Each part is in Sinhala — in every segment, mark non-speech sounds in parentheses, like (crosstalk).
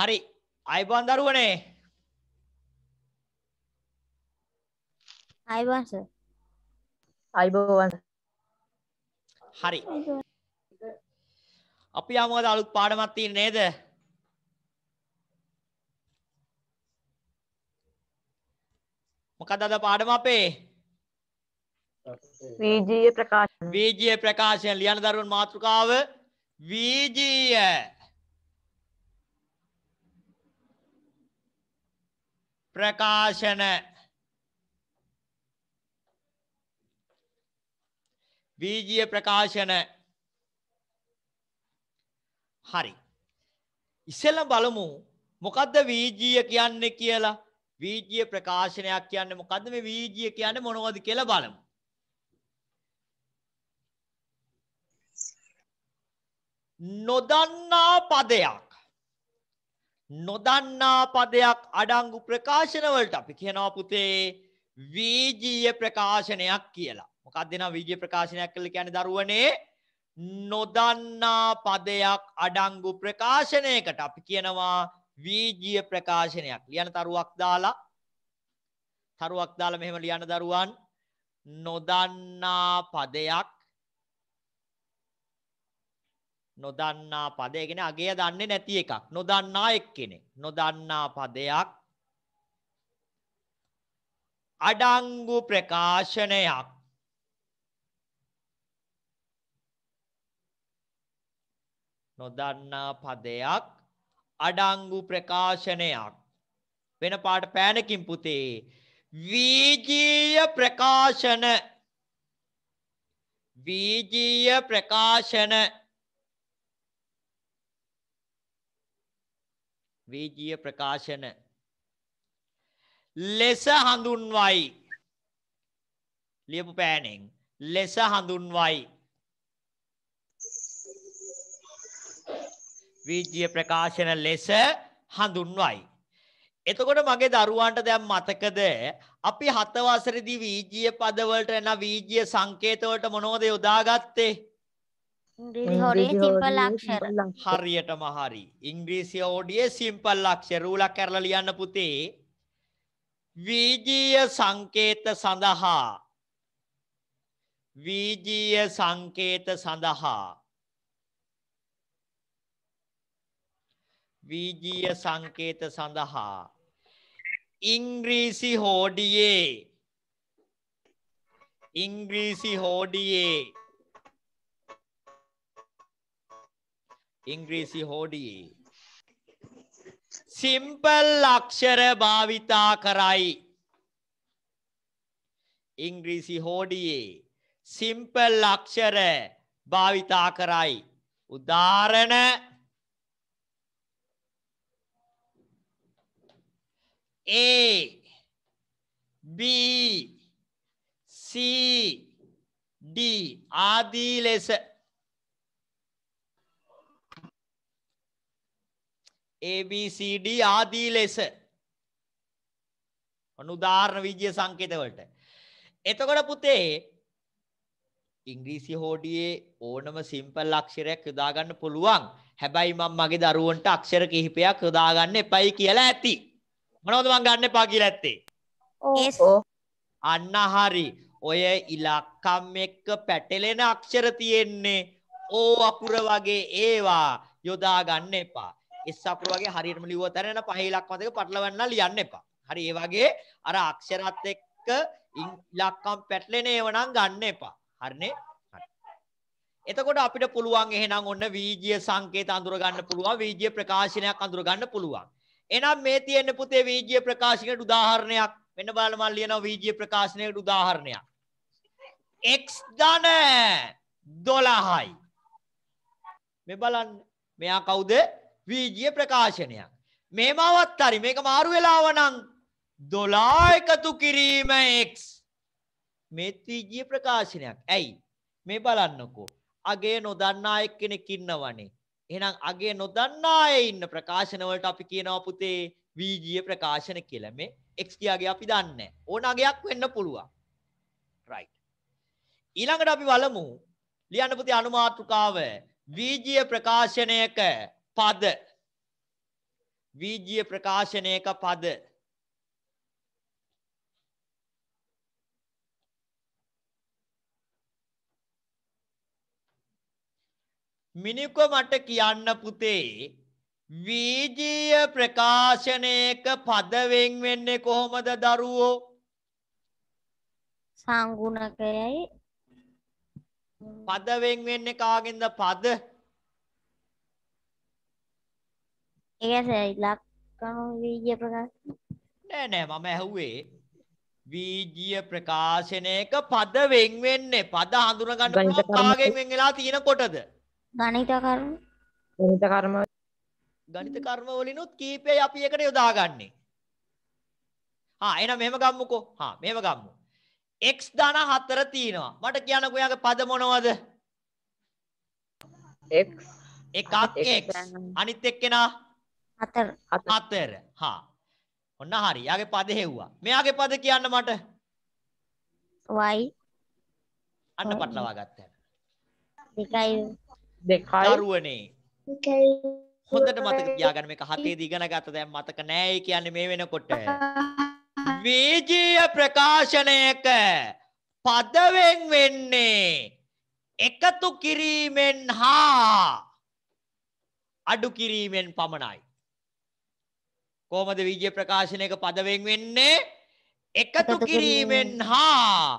හරි අයිබෝන් දරුවනේ අයිබෝන් සර් අයිබෝන් හරි අපි ආමෝද අලුත් පාඩමක් තියෙන නේද මොකද අද පාඩම අපේ වීජීය ප්‍රකාශන වීජීය ප්‍රකාශන ලියන දරුවන් මාතෘකාව වීජීය ප්‍රකාශන වීජීය ප්‍රකාශන හරි ඉස්සෙල්ල බලමු මොකද්ද වීජීය කියන්නේ කියලා වීජීය ප්‍රකාශනයක් කියන්නේ මොකද්ද මේ වීජීය කියන්නේ මොනවද කියලා බලමු නොදන්නා පදයක් නොදන්නා පදයක් අඩංගු ප්‍රකාශනවලට අපි කියනවා පුතේ වීජීය ප්‍රකාශනයක් කියලා. මොකක්ද දෙනා වීජීය ප්‍රකාශනයක් කියලා කියන්නේ දරුවනේ නොදන්නා පදයක් අඩංගු ප්‍රකාශනයකට අපි කියනවා වීජීය ප්‍රකාශනයක්. ලියන තරුවක් දාලා තරුවක් දාලා මෙහෙම ලියන දරුවන් නොදන්නා පදයක් නොදන්නා පදය කියන්නේ අගය දන්නේ නැති එකක්. නොදන්නා එක්කෙනෙක්. නොදන්නා පදයක් අඩංගු ප්‍රකාශනයක් නොදන්නා පදයක් අඩංගු ප්‍රකාශනයක් වෙන පාට පෑනකින් පුතේ වීජීය ප්‍රකාශන වීජීය ප්‍රකාශන වේජීය ප්‍රකාශන ලෙස හඳුන්වයි ලියපු පෑනෙන් ලෙස හඳුන්වයි වීජීය ප්‍රකාශන ලෙස හඳුන්වයි එතකොට මගේ දරුවන්ට දැන් මතකද අපි 7 වසරේදී වීජීය පදවලට එන වීජීය සංකේත වලට මොනවද යොදාගත්තේ හරියටම හරි. ඉංග්‍රීසි ඕඩියේ සිම්පල් අක්ෂර රූලක් කරලා ලියන්න පුතේ. වීජීය සංකේත සඳහා වීජීය සංකේත සඳහා වීජීය සංකේත සඳහා ඉංග්‍රීසි හෝඩියේ ඉංග්‍රීසි හෝඩියේ ඉංග්‍රීසි හෝඩියේ. සිම්පල් අක්ෂර භාවිතා කරයි. ඉංග්‍රීසි හෝඩියේ සිම්පල් අක්ෂර භාවිතා කරයි. උදාහරණ A B C D ආදී ලෙස ABCD ආදී ලෙස අනුදාාරණ විද්‍ය සංකේතවලට. එතකොට පුතේ ඉංග්‍රීසි හෝඩියේ ඕනම සිම්පල් අක්ෂරයක් යොදාගන්න පුළුවන්. හැබැයි මම මගේ දරුවන්ට අක්ෂර කිහිපයක් යොදාගන්න එපයි කියලා ඇති. මොනවද මං ගන්න එපා කියලා ඇත්තේ? අන්න හරි. ඔය ඉලක්කම් එක්ක පැටලෙන අක්ෂර තියෙන්නේ ඕ අකුර වගේ ඒවා යොදා ගන්න එපා. S අකුර වගේ හරියටම ලිව්වොත් ඇරෙන පහේ ඉලක්කම් දෙක පටලවන්න ලියන්න එපා. හරි ඒ වගේ අර අක්ෂරات එක්ක ඉලක්කම් පැටලෙන ඒවා නම් ගන්න එපා. හරිනේ? එතකොට අපිට පුළුවන් එහෙනම් ඔන්න වීජීය සංකේත අඳුර ගන්න පුළුවන් වීජීය ප්‍රකාශනයක් අඳුර ගන්න පුළුවන්. එහෙනම් මේ තියෙන පුතේ වීජීය ප්‍රකාශනයකට උදාහරණයක් මෙන්න බලන්න මම ලියනවා වීජීය ප්‍රකාශනයකට උදාහරණයක්. x ධන 12යි. මේ බලන්න මෙයා කවුද? වීජිය ප්‍රකාශනයක්. මේමවත් හරි මේක මාරු වෙලාව නම් 12 එකතු කිරීම x මේත් වීජිය ප්‍රකාශනයක්. ඇයි? මේ බලන්නකෝ. අගේ නොදන්නා එක්කෙනෙක් ඉන්නවනේ. එහෙනම් අගේ නොදන්නා අය ඉන්න ප්‍රකාශන වලට අපි කියනවා පුතේ වීජිය ප්‍රකාශන කියලා. මේ x කියාගේ අපි දන්නේ ඕන අගයක් වෙන්න පුළුවන්. right. ඊළඟට අපි බලමු ලියන්න පුතේ අනුමාතෘකාව වීජිය ප්‍රකාශනයක පද වීජීය ප්‍රකාශනයක පද මිනිකව මට කියන්න පුතේ වීජීය ප්‍රකාශනයක පද වෙන් වෙන්නේ කොහොමද දරුවෝ සංගුණකයයි පද වෙන් වෙන්නේ කාගෙන්ද පද ඒක ඉලක්කම වීජ ප්‍රකාශන නෑ නෑ මම ඇහුවේ වීජීය ප්‍රකාශනයක පද වෙන් වෙන්නේ පද හඳුනා ගන්න පුළුවන් කාගෙන් වෙන් වෙලා තියෙනකොටද ගණිත කර්ම ගණිත කර්ම ගණිත කර්ම වලිනුත් කීපේ අපි එකට යොදාගන්නේ හා එහෙනම් මෙහෙම ගම්මුකෝ හා මෙහෙම ගම්මු x ධන 4 තියෙනවා මට කියන්නකෝ යාගේ පද මොනවද x එකක් x අනිත් එක්කෙනා හතර හතර හා ඔන්න හරි. යාගේ පද හෙව්වා. මෙයාගේ පද කියන්න මට. y අන්න පටලවා ගත්තා. දෙකයි දෙකයි දරුවනේ. දෙකයි හොඳට මතක තියාගන්න මේක හතේ දිගන ගත්ත දැන් මතක නෑ ඒ කියන්නේ මේ වෙනකොට වේජීය ප්‍රකාශනයක පදවෙන් වෙන්නේ එකතු කිරීමෙන් හා අඩු කිරීමෙන් පමණයි කොහොමද විජය ප්‍රකාශනයක පදවෙන් වෙන්නේ? එකතු කිරීමෙන් හා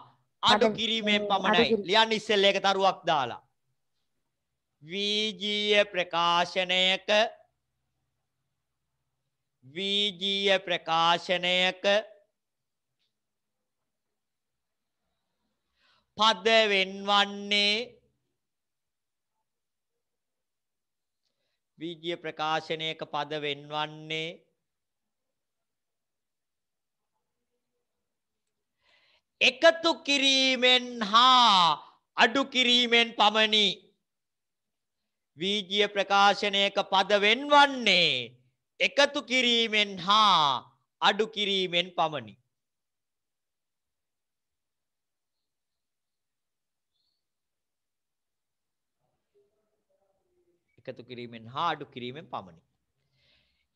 අඩු කිරීමෙන් පමණයි. ලියන්න ඉස්සෙල්ලා ඒක තරුවක් දාලා. වීජීය ප්‍රකාශනයක වීජීය ප්‍රකාශනයක පද වෙන්වන්නේ වීජීය ප්‍රකාශනයක පද වෙන්වන්නේ එකතු කිරීමෙන් හා අඩු කිරීමෙන් පමණි. වීජිය ප්‍රකාශනයක පද වෙන්වන්නේ එකතු කිරීමෙන් හා අඩු කිරීමෙන් පමණි. එකතු කිරීමෙන් හා අඩු කිරීමෙන් පමණි.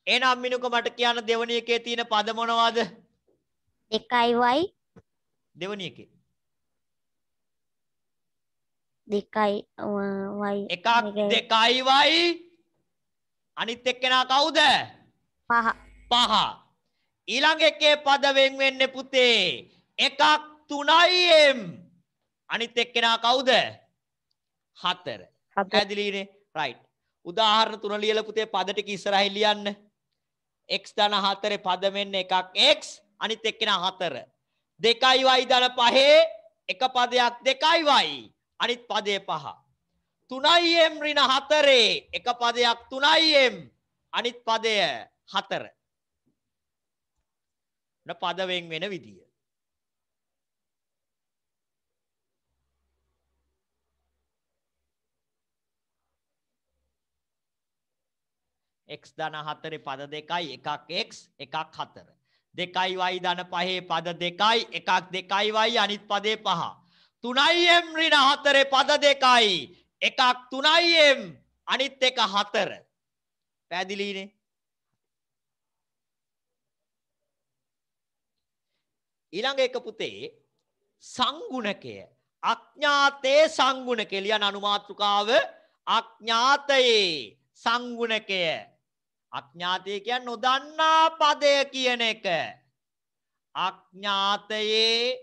එහෙනම් මිනුක මට කියන දෙවණියකේ තියෙන පද මොනවද? 2y දෙවෙනි එකේ 2යි y එකක් 2යි y අනිත් එක්කෙනා කවුද පහ පහ ඊළඟ එකේ පද වෙන් වෙන්නේ පුතේ එකක් 3යි m අනිත් එක්කෙනා කවුද හතර පැහැදිලිනේ රයිට් උදාහරණ තුන ලියලා පුතේ පද ටික ඉස්සරහින් ලියන්න x ධන 4 පද මෙන්න එකක් x අනිත් එක්කෙනා 4 දෙකයි වයි ධන පහේ එක පදයක් දෙකයි වයි අනිත් පදය පහ. තුනයි එම් ඍණ හතරේ එක පදයක් තුනයි එම් අනිත් පදය හතර. න පදවෙන් වෙන විදිය. x ධන හතරේ පද දෙකයි එකක් x එකක් හතර. 2යි y ධන පහේ පද දෙකයි එකක් 2යි y අනිත් පදේ පහ 3යි m ඍණ 4 පද දෙකයි එකක් 3යි m අනිත් එක 4 පැහැදිලිනේ ඊළඟ එක පුතේ සංගුණකය අඥාතේ සංගුණකය ලියන අනුමාත්‍රිකාව අඥාතයේ සංගුණකය අඥාතය කියන්නේ නොදන්නා පදය කියන එක. අඥාතයේ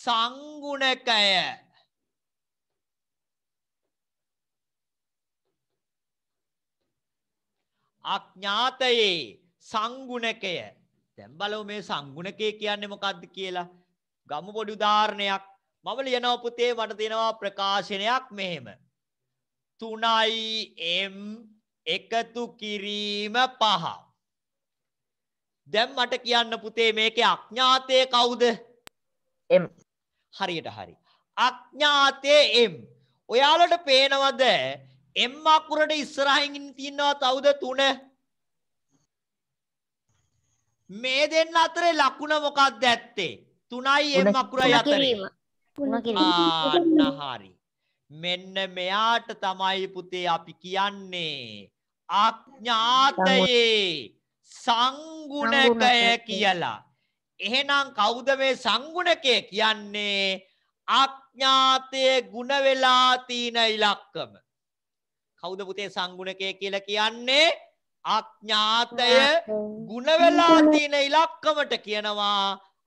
සංගුණකය අඥාතයේ සංගුණකය දැන් බලමු මේ සංගුණකය කියන්නේ මොකද්ද කියලා ගමු පොඩි උදාහරණයක් මම ලියනවා පුතේ මට තියෙනවා ප්‍රකාශනයක් මෙහෙම 3m එකතු කිරීම පහ. දැන් මට කියන්න පුතේ මේකේ අඥාතය කවුද? M. හරියට හරි. අඥාතය M. ඔයාලට පේනවද M අකුරට ඉස්සරහින් තියෙනවා තවුද 3? මේ දෙන්න අතරේ ලකුණ මොකක්ද ඇත්තේ? 3යි M අකුරයි අතරේ. ආන්න හරි. මෙන්න මෙයාට තමයි පුතේ අපි කියන්නේ අඥාතයේ සංගුණකය කියලා. එහෙනම් කවුද මේ සංගුණකය කියන්නේ? අඥාතයේ ಗುಣ වෙලා තියෙන ඉලක්කම. කවුද පුතේ සංගුණකය කියලා කියන්නේ? අඥාතය ಗುಣ වෙලා තියෙන ඉලක්කමට කියනවා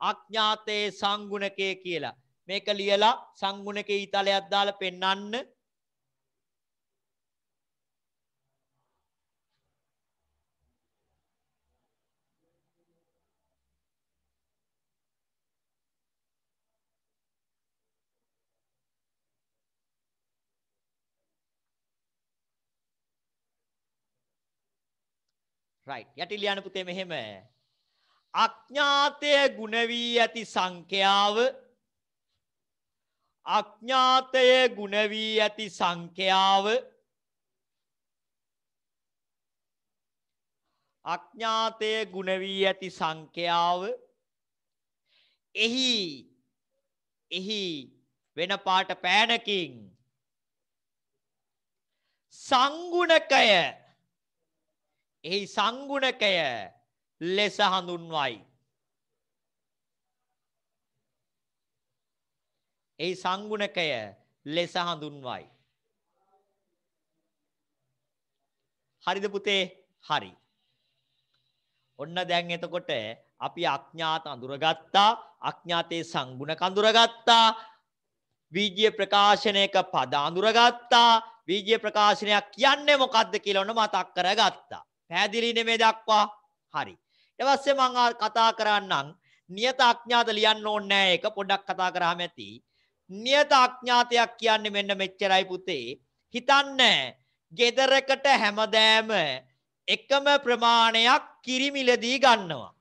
අඥාතයේ සංගුණකය කියලා. මේක ලියලා සංගුණකේ ඊතලයක් දාලා පෙන්වන්න right යටි ලියන පුතේ මෙහෙම අඥාතය ಗುಣ වී ඇති සංඛ්‍යාව අඥාතය ಗುಣ වී ඇති සංඛ්‍යාව අඥාතය ಗುಣ වී ඇති සංඛ්‍යාව එහි එහි වෙන පාට පෑනකින් සංගුණකය එහි සංගුණකය ලෙස හඳුන්වයි. එහි සංගුණකය ලෙස හඳුන්වයි. හරිද පුතේ? හරි. ඔන්න දැන් එතකොට අපි අඥාත අඳුරගත්තා අඥාතයේ සංගුණ කඳුරගත්තා වීජ්‍ය ප්‍රකාශනයක පද අඳුරගත්තා වීජ්‍ය ප්‍රකාශනයක් කියන්නේ මොකද්ද කියලා ඔන්න මතක් කරගත්තා පැහැදිලි නෙමේ දක්වා. හරි. ඊට පස්සේ මම කතා කරන්නම් නියත අඥාත ලියන්න ඕනේ නෑ ඒක පොඩ්ඩක් කතා කරාම ඇති. නියත අඥාතයක් කියන්නේ මෙන්න මෙච්චරයි පුතේ. හිතන්න ගෙදරකට හැමදෑම එකම ප්‍රමාණයක් කිරිමිලදී ගන්නවා.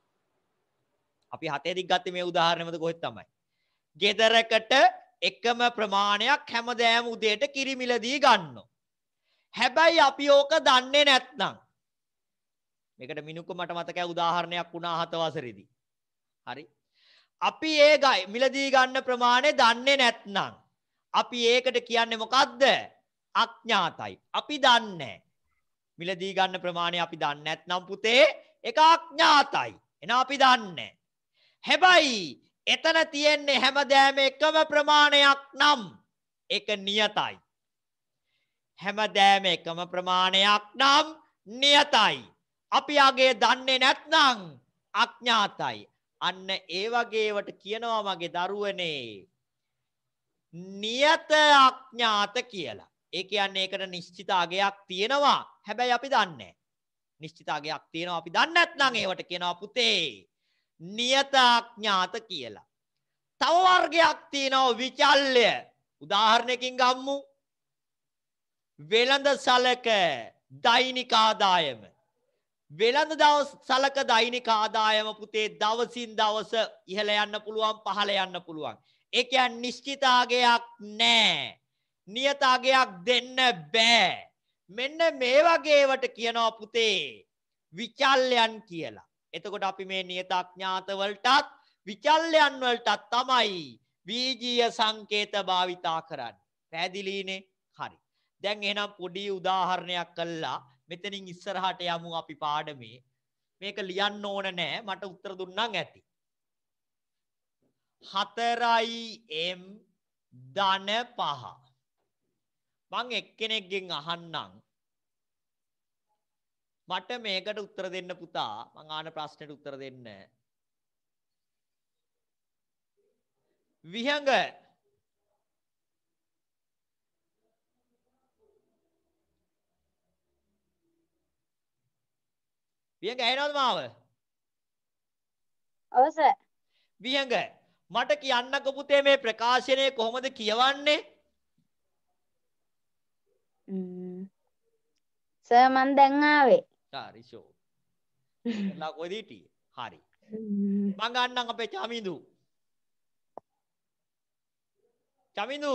අපි හතේදික් ගත්තේ මේ උදාහරණයමද කොහෙත් තමයි. ගෙදරකට එකම ප්‍රමාණයක් හැමදෑම උදේට කිරිමිලදී ගන්නවා. හැබැයි අපි ඕක දන්නේ නැත්නම් මේකට මිනුක්ක මට මතකයි උදාහරණයක් වුණා හත වසරේදී. හරි. අපි ඒ ගයි මිලදී ගන්න ප්‍රමාණය දන්නේ නැත්නම් අපි ඒකට කියන්නේ මොකද්ද? අඥාතයි. අපි දන්නේ මිලදී ගන්න ප්‍රමාණය අපි දන්නේ නැත්නම් පුතේ ඒක අඥාතයි. එහෙනම් අපි දන්නේ හැබැයි එතන තියෙන්නේ හැමදෑම එකම ප්‍රමාණයක් නම් ඒක නියතයි. හැමදෑම එකම ප්‍රමාණයක් නම් නියතයි. අපි අගේ දන්නේ නැත්නම් අඥාතයි. අන්න ඒ වගේවට කියනවා මගේ දරුවනේ නියත අඥාත කියලා. ඒ කියන්නේ ඒකට නිශ්චිත අගයක් තියෙනවා. හැබැයි අපි දන්නේ නිශ්චිත අගයක් තියෙනවා අපි දන්නේ නැත්නම් ඒවට කියනවා පුතේ නියත අඥාත කියලා. තව වර්ගයක් තියෙනවා විචල්්‍ය. උදාහරණයකින් ගම්මු. වෙළඳ සලක දෛනික ආදායම වෙළඳ දවස් සලක දෛනික ආදායම පුතේ දවසින් දවස ඉහළ යන්න පුළුවන් පහළ යන්න පුළුවන්. ඒ කියන්නේ නිශ්චිත අගයක් නැහැ. නියත අගයක් දෙන්න බෑ. මෙන්න මේ වගේවට කියනවා පුතේ විචල්යන් කියලා. එතකොට අපි මේ නියතඥාත වලටත් විචල්යන් වලටත් තමයි වීජීය සංකේත භාවිතා කරන්නේ. පැහැදිලිනේ? හරි. දැන් එහෙනම් පොඩි උදාහරණයක් කළා. මෙතනින් ඉස්සරහට යමු අපි පාඩමේ. මේක ලියන්න ඕන නෑ. මට උත්තර දුන්නම් ඇති. 4m ධන 5. මං එක්කෙනෙක්ගෙන් අහන්නම්. මට මේකට උත්තර දෙන්න පුතා මං ආන ප්‍රශ්නෙට උත්තර දෙන්න විහඟ වියඟ ඇහෙනවද මාව? ඔව් සර්. වියඟ මට කියන්නකෝ පුතේ මේ ප්‍රකාශනය කොහොමද කියවන්නේ? සර් මන් දැන් ආවේ. හරි ෂෝ. ලා කොහෙද හිටියේ? හරි. මං ගන්නම් අපේ චමිඳු. චමිඳු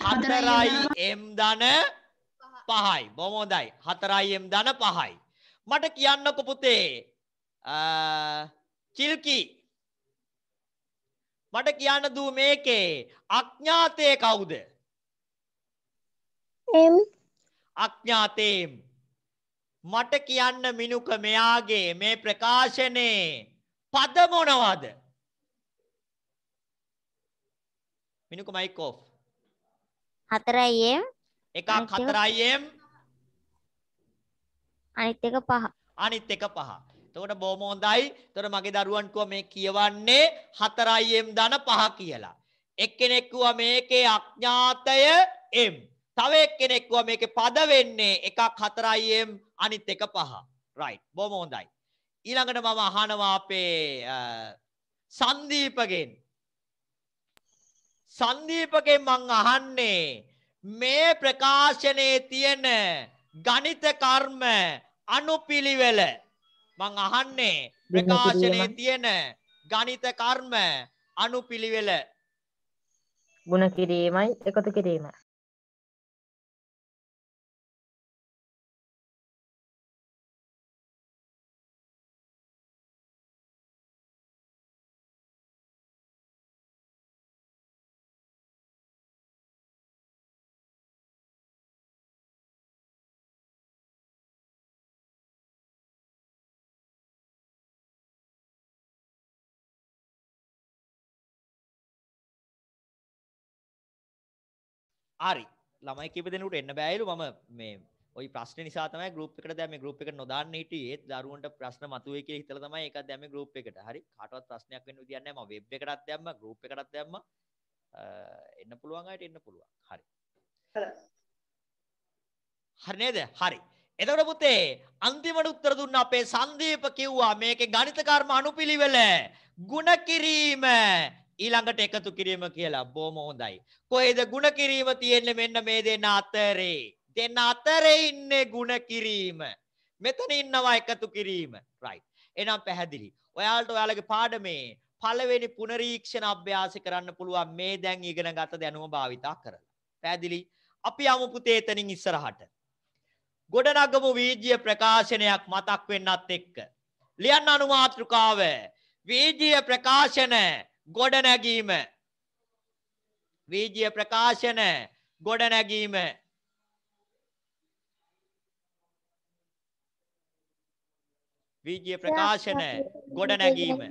හතරයි එම් දන පහයි. බොහොම හොඳයි. හතරයි එම් දන පහයි. මට කියන්නකො පුතේ චිල්කි මට කියන්න දූ මේකේ අඥාතය කවුද? එම් අඥාතේම් මට කියන්න මිනුක මෙයාගේ මේ ප්‍රකාශනයේ පද මොනවද? මිනුක මයික් ඔෆ් 4m එකක් 4m අනිත් එක 5 අනිත් එක 5 එතකොට බොහොම හොඳයි එතකොට මගේ දරුවන් කිව්වා මේ කියවන්නේ 4m ධන 5 කියලා එක්කෙනෙක් කිව්වා මේකේ අඥාතය m තව එක්කෙනෙක් කිව්වා මේකේ පද වෙන්නේ එකක් 4m අනිත් එක 5 right බොහොම හොඳයි ඊළඟට මම අහනවා අපේ සංදීපගෙන් සන්දීපකෙන් මං අහන්නේ මේ ප්‍රකාශනයේ තියෙන ගණිත කර්ම අනුපිළිවෙල මං අහන්නේ ප්‍රකාශනයේ තියෙන ගණිත කර්ම අනුපිළිවෙල ගුණ කිරීමයි එකතු කිරීමයි ආරි ළමයි කිප දෙනට එන්න බෑලු ම මේ ඔයි ප්‍රශ්න නිසාම ගරුප්කට දැම ගරුප් එක නොදන්න හිට ඒත් දරුවන්ට ප්‍රශ්න මතුවේ කිය හිතල තමයි එක දැම ගරුප් එකට හරි කටවත් ප්‍රශ්නයක් වෙන දියන්න ම වෙබ් එකටත් දැම ගරුප් එකටත් දැම එන්න පුළුවන්යට එන්න පුළුවන් හරි හරිනේද හරි එතකට පුතේ අන්තිමට උත්තර දුන්න අපේ සන්දීප කිව්වා මේක ගනිතකර්ම අනුපිළිවෙල ගුණ කිරීම ඊළඟට එකතු කිරීම කියලා බොහොම හොඳයි. කොහෙද ಗುಣ කිරීම තියෙන්නේ මෙන්න මේ දෙන්න අතරේ. දෙන්න අතරේ ඉන්නේ ಗುಣ කිරීම. මෙතන ඉන්නවා එකතු කිරීම. right. එහෙනම් පැහැදිලි. ඔයාලට ඔයාලගේ පාඩමේ පළවෙනි පුනරීක්ෂණ අභ්‍යාස කරන්න පුළුවන් මේ දැන් ඉගෙන ගත දැනුම භාවිතා කරලා. පැහැදිලි. අපි යමු පුතේ එතනින් ඉස්සරහට. ගොඩනගමු වීජ්‍ය ප්‍රකාශනයක් මතක් වෙන්නත් එක්ක. ලියන්න අනුමාත්‍රකාව වීජ්‍ය ප්‍රකාශන ගොඩනැගීම වීජය ප්‍රකාශන ගොඩනැගීම වීජය ප්‍රකාශන ගොඩනැගීම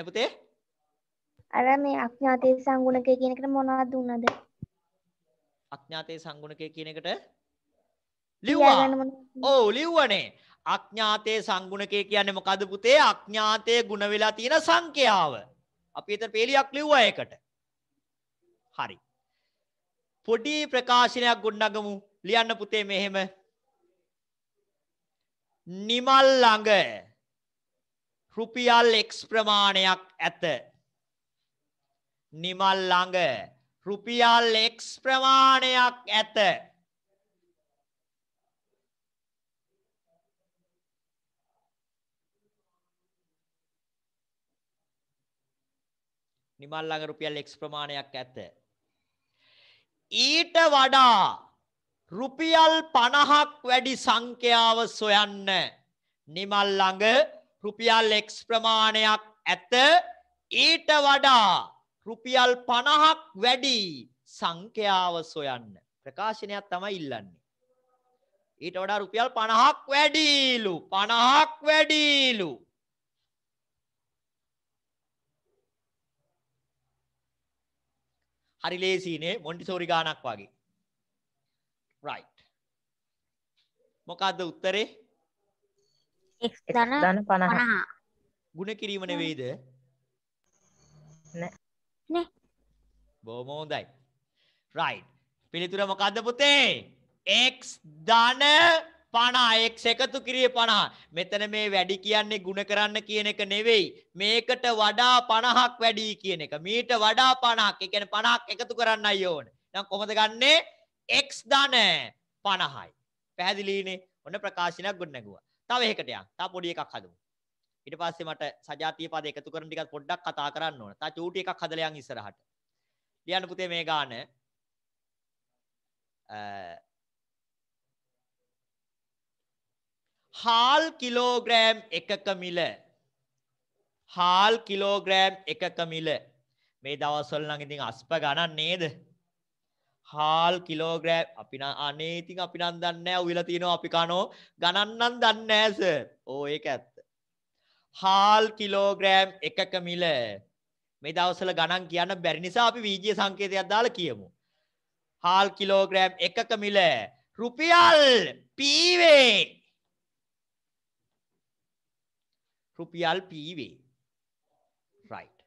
එපුතේ අර මේ අඥාතේ සංගුණකය කියන එකට මොනවද දුන්නද අඥාතේ සංගුණකය කියන එකට ලිව්වා ඔව් ලිව්වනේ අඥාතේ සංගුණකය කියන්නේ මොකද්ද පුතේ අඥාතේ ಗುಣ වෙලා තියෙන සංඛ්‍යාව අපි එතන පේලියක් ලිව්වා ඒකට. හරි. පොඩි ප්‍රකාශනයක් ගොඩනගමු. ලියන්න පුතේ මෙහෙම. නිමල් ළඟ රුපියල් x ප්‍රමාණයක් ඇත. නිමල් ළඟ රුපියල් x ප්‍රමාණයක් ඇත. නිමල් ළඟ රුපියල් x ප්‍රමාණයක් ඇත. ඊට වඩා රුපියල් 50ක් වැඩි සංඛ්‍යාව සොයන්න නිමල් ළඟ රුපියල් x ප්‍රමාණයක් ඇත ඊට වඩා රුපියල් 50ක් වැඩි සංඛ්‍යාව සොයන්න ප්‍රකාශනයක් තමයි ඉල්ලන්නේ ඊට වඩා රුපියල් 50ක් වැඩිලු 50ක් වැඩිලු හරි ලේසිනේ මොන්ටිසෝරි ගානක් වගේ. right. මොකද්ද උත්තරේ? x ධන 50. ගුණ කිරීම නෙවෙයිද? නෑ. නෑ. බොහොම හොඳයි. right. පිළිතුර මොකද්ද පුතේ? x ධන 50 x එකතු කිරියේ 50. මෙතන මේ වැඩි කියන්නේ ಗುಣ කරන්න කියන එක නෙවෙයි. මේකට වඩා 50ක් වැඩි කියන එක. මීට වඩා 50ක්. ඒ කියන්නේ 50ක් එකතු කරන්නයි ඕන. දැන් කොහොමද ගන්නෙ? x ධන 50යි. පැහැදිලිනේ? ඔන්න ප්‍රකාශනයක් ගොඩනැගුවා. තව එකකට යන්න. තව පොඩි එකක් හදමු. ඊට පස්සේ මට සජාතීය පද එකතු කරන ටිකක් පොඩ්ඩක් කතා කරන්න ඕන. තා චූටි එකක් හදලා යන් ඉස්සරහට. ලියන්න පුතේ මේ ගාන. හාල් කිලෝග්‍රෑම් එකක මිල හාල් කිලෝග්‍රෑම් එකක මිල මේ දවස්වල නම් ඉතින් අස්ප ගණන් නේද හාල් කිලෝග්‍රෑම් අපි නම් අනේ ඉතින් අපි නම් දන්නේ නැහැ උවිලා තිනවා අපි කනෝ ගණන් නම් දන්නේ නැහැ සර් ඕ ඒක ඇත්ත හාල් කිලෝග්‍රෑම් එකක මිල මේ දවස්වල ගණන් කියන්න බැරි නිසා අපි වීජය සංකේතයක් දාලා කියමු. හාල් කිලෝග්‍රෑම් එකක මිල රුපියල් පීවේ රුපියල් පී වේ. right.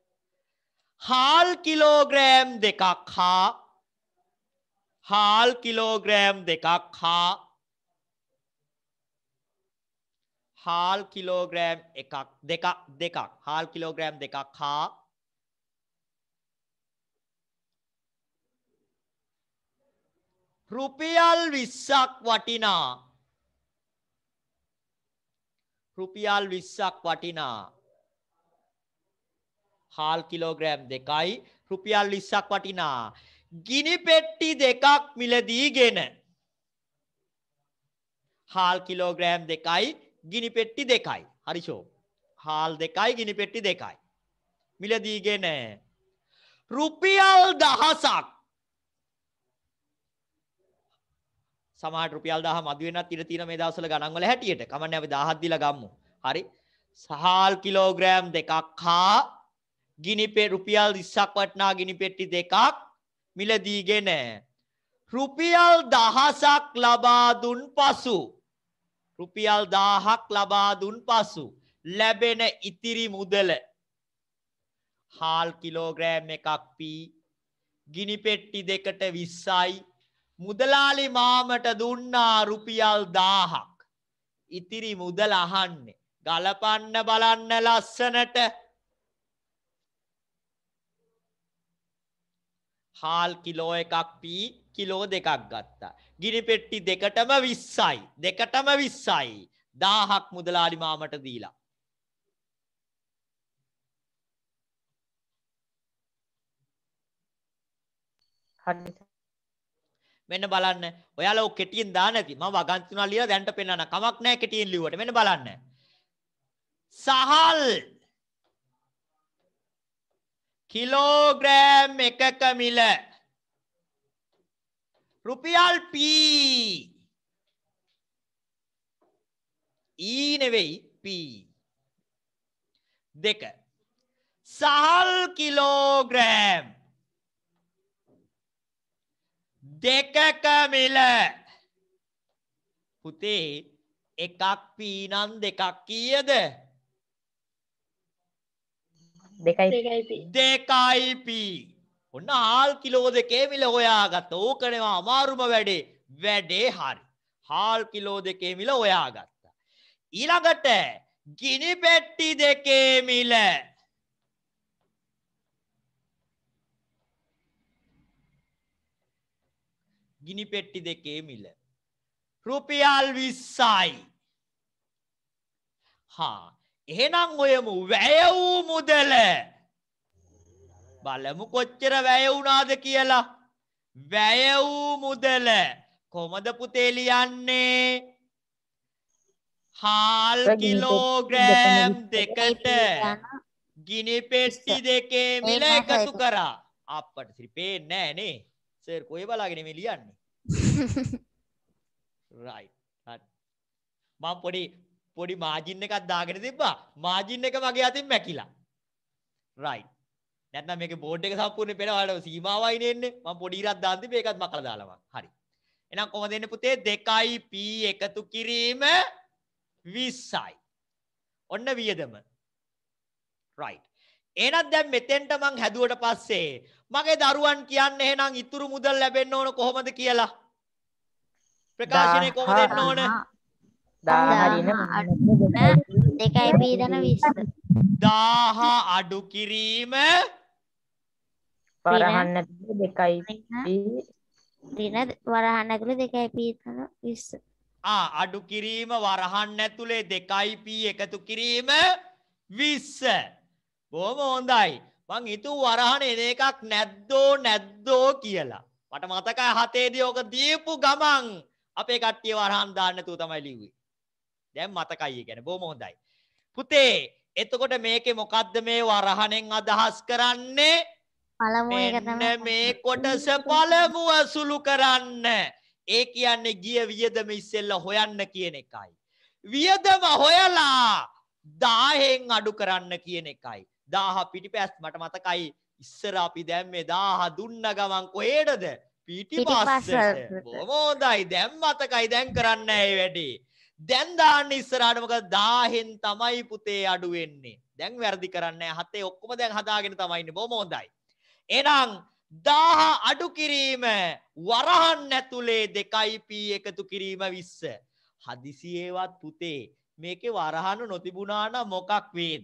හාල් කිලෝග්‍රෑම් දෙකක් හා හාල් කිලෝග්‍රෑම් දෙකක් හා හාල් කිලෝග්‍රෑම් එකක් දෙකක් දෙකක් හාල් කිලෝග්‍රෑම් දෙකක් හා රුපියල් විස්සක් වටිනා රුපියල් 20ක් වටිනා හාල් කිලෝග්‍රෑම් දෙකයි රුපියල් 20ක් වටිනා ගිනි පෙට්ටි දෙකක් මිලදීගෙන හාල් කිලෝග්‍රෑම් දෙකයි ගිනි පෙට්ටි දෙකයි හරි ෂෝ හාල් දෙකයි ගිනි පෙට්ටි දෙකයි මිලදීගෙන රුපියල් දහසක් සමහර රුපියල් 1000 මදි වෙනත් ඉඩ තියෙන මේ දවස්වල ගණන් වල හැටියට. කමන්නේ අපි 1000ක් දීලා ගමු. හරි. සහල් කිලෝග්‍රෑම් දෙකක් හා ගිනි පෙ රුපියල් 20ක් වටිනා ගිනි පෙට්ටි දෙකක් මිලදීගෙන රුපියල් 1000ක් ලබා දුන් පසු රුපියල් 1000ක් ලබා දුන් පසු ලැබෙන ඉතිරි මුදල හාල් කිලෝග්‍රෑම් එකක් P ගිනි පෙට්ටි දෙකට 20යි මුදලාලි මාමට දුන්නා රුපියල් 1000ක්. ඉතිරි මුදල අහන්නේ. ගලපන්න බලන්න ලස්සනට. හාල් කිලෝ එකක් පී කිලෝ දෙකක් ගත්තා. ගිනි පෙට්ටි දෙකටම 20යි. දෙකටම 20යි. 1000ක් මුදලාලි මාමට දීලා. හරි මෙන්න බලන්න. ඔයාලා ඔය කෙටියෙන් දාන්න ඇති. මම වගන්ති තුනක් ලියලා දැන්ට පෙන්නන්න. කමක් නැහැ කෙටියෙන් ලිව්වට. මෙන්න බලන්න. සහල් කිලෝග්‍රෑම් එකක මිල රුපියල් P E නෙවෙයි P දෙක සහල් කිලෝග්‍රෑම් දෙකක මිල පුතේ එකක් පීනන් දෙකක් කීයද දෙකයි පී ඔන්න හාල් කිලෝ දෙකේ මිල හොයාගත්ත ඕකනවා අමාරුම වැඩේ වැඩේ හරි හාල් කිලෝ දෙකේ මිල හොයාගත්තා ඊළඟට ගිනි පෙට්ටි දෙකේ මිල ගිනි පෙට්ටි දෙකේ මිල. රුපියල් 20යි. හා එහෙනම් ඔය වැය වූ මුදල බලමු කොච්චර වැය වුණාද කියලා. වැය වූ මුදල කොහමද පුතේ ලියන්නේ? හාල් කිලෝග්‍රෑම් දෙකට ගිනි පෙට්ටි දෙකේ මිල එකතු කරා. අප්පට සිරි පේන්නේ නැහැ නේ. සර් කොහේ බලාගෙන මේ ලියන්නේ? රයිට් (laughs) හරි මම පොඩි පොඩි මාජින් එකක් දාගෙන තිබ්බා මාජින් එක මගේ අතින් මැකිලා රයිට් නැත්නම් මේකේ බෝඩ් එක සම්පූර්ණයෙන් පේනවාට සීමාවයි නෙන්නේ මම පොඩි ඉරක් දාන් තිබ්බේ ඒකත් මකලා දාලා මං හරි එහෙනම් කොහොමද එන්නේ පුතේ 2යි p එකතු කිරීම 20යි ඔන්න වියදම රයිට් එහෙනම් දැන් මෙතෙන්ට මං හැදුවට පස්සේ මගේ දරුවන් කියන්න එහෙනම් ඉතුරු මුදල් ලැබෙන්න ඕන කොහොමද කියලා ප්‍රකාශනය කොහොම දෙන්න ඕන? 10 2යි p දන 20. 1000 අඩු කිරීම වරහන් ඇතුළේ 2යි p දින වරහන් ඇතුළේ 2යි p දන 20. ආ අඩු කිරීම වරහන් ඇතුලේ 2යි p එකතු කිරීම 20 බොහොම හොඳයි මං හිතුව වරහන එන එකක් නැද්දෝ නැද්දෝ කියලා මට මතකයි හතේදී ඕක දීපු ගමන් අපේ කට්ටියව අරහන් දාන්න නැතුව තමයි ලිව්වේ. දැන් මතකයි ඒ කියන්නේ බොහොම හොඳයි. පුතේ එතකොට මේකේ මොකද්ද මේ වරහණෙන් අදහස් කරන්නේ? පළමුව එක තමයි. මේ කොටස පළමුව සුළු කරන්න. ඒ කියන්නේ ගිය වියදම ඉස්සෙල්ලා හොයන්න කියන එකයි. වියදම හොයලා 1000න් අඩු කරන්න කියන එකයි. 1000 පිටිපැස් මට මතකයි ඉස්සර අපි දැන් මේ 1000 දුන්න ගමන් කොහෙටද? පිටි පස්සට. බොහොම හොඳයි. දැන් මතකයි දැන් කරන්න ඇයි වැඩි. දැන් දාන්න ඉස්සරහට මොකද 1000න් තමයි පුතේ අඩු වෙන්නේ. දැන් වැරදි කරන්නේ නැහැ. හතේ ඔක්කොම දැන් හදාගෙන තමයි ඉන්නේ. බොහොම හොඳයි. එහෙනම් 1000 අඩු කිරීම වරහන් ඇතුලේ 2p එකතු කිරීම 20. හදිසියේවත් පුතේ මේකේ වරහන් නොතිබුණා නම් මොකක් වේද?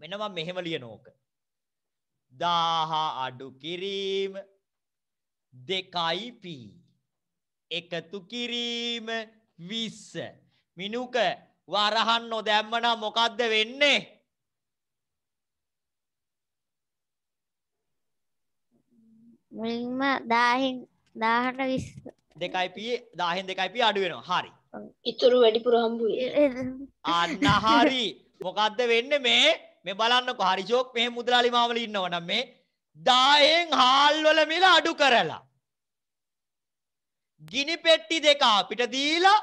මෙන්න මම මෙහෙම ලියනෝක. දාහ අඩු කිරීම දෙකයි P එකතු කිරීම 20 මිනුක වරහන් නොදැම්මනම් මොකද්ද වෙන්නේ මුලින්ම 10න් 10ට 20 දෙකයි P 10න් දෙකයි P අඩු වෙනවා හරි ඉතුරු වැඩිපුර හම්බුවේ අන්න හරි මොකද්ද වෙන්නේ මේ මේ බලන්නකො හරිෂෝක් මෙහෙම මුදලාලි මාවල ඉන්නවනම් මේ 10න් හාල් වල මිල අඩු කරලා ගිනි පෙට්ටි දෙක අපිට දීලා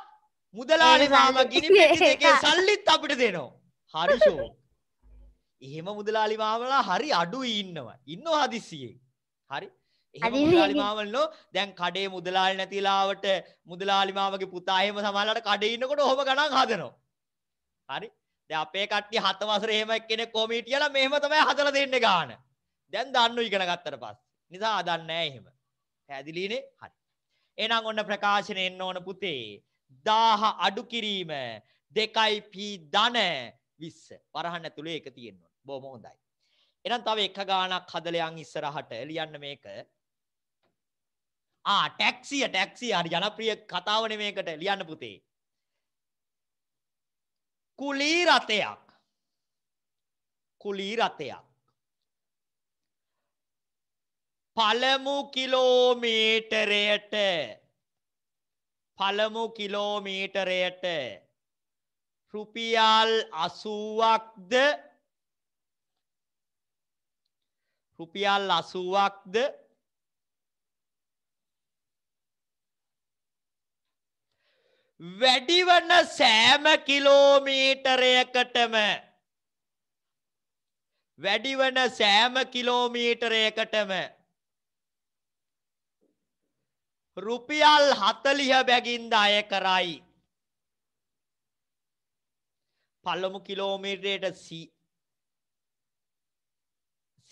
මුදලාලි මාම ගිනි පෙට්ටි දෙකේ සල්ලිත් අපිට දෙනවා. හරිෂෝක්. එහෙම මුදලාලි මාමලා හරි අඩුයි ඉන්නවා. ඉන්නව හදිස්සියෙන්. හරි. මුදලාලිමාවල්ලෝ දැන් කඩේ මුදලාලි නැතිලාවට මුදලාලිමාවගේ පුතා එහෙම සමහරවිට කඩේ ඉන්නකොට ඔහොම ගණන් හදනවා. හරි. දැන් අපේ කට්ටිය හත වසරේ එහෙම එක්කෙනෙක් කොහොම හිටියලා මෙහෙම තමයි හදලා දෙන්නේ ගාන. දැන් දන්නු ඉගෙන ගත්තට පස්සේ. නිසා දන්නේ නැහැ එහෙම. පැහැදිලිනේ? හරි. එහෙනම් ඔන්න ප්‍රකාශනේ එන්න ඕන පුතේ. 1000 අඩු කිරීම 2p ධන 20. වරහන් ඇතුලේ එක තියෙන්න ඕන. බොහොම හොඳයි. එහෙනම් තව එක ගාණක් හදලා යන් ඉස්සරහට ලියන්න මේක. ආ ටැක්සිය ටැක්සිය හරි ජනප්‍රිය කතාවනේ මේකට ලියන්න පුතේ. කුලී රතයක් කුලී රතයක් පළමු කිලෝමීටරයට පළමු කිලෝමීටරයට රුපියල් අසුවක්ද රුපියල් අසුවක්ද වැඩිවන සෑම කිලෝමීටරයකටම වැඩිවන සෑම කිලෝමීටරයකටම රුපියල් 40 බැගින් දාය කරයි. පළමු කිලෝමීටරයට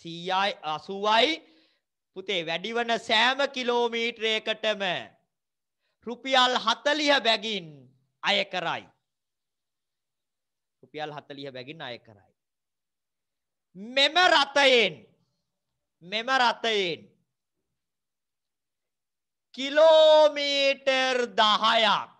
100යි 80යි පුතේ වැඩිවන සෑම කිලෝමීටරයකටම රුපියල් 40 බැගින් අය කරයි. රුපියල් 40 බැගින් අය කරයි. මෙම රතයෙන් මෙම රතයෙන් කිලෝමීටර් 10ක්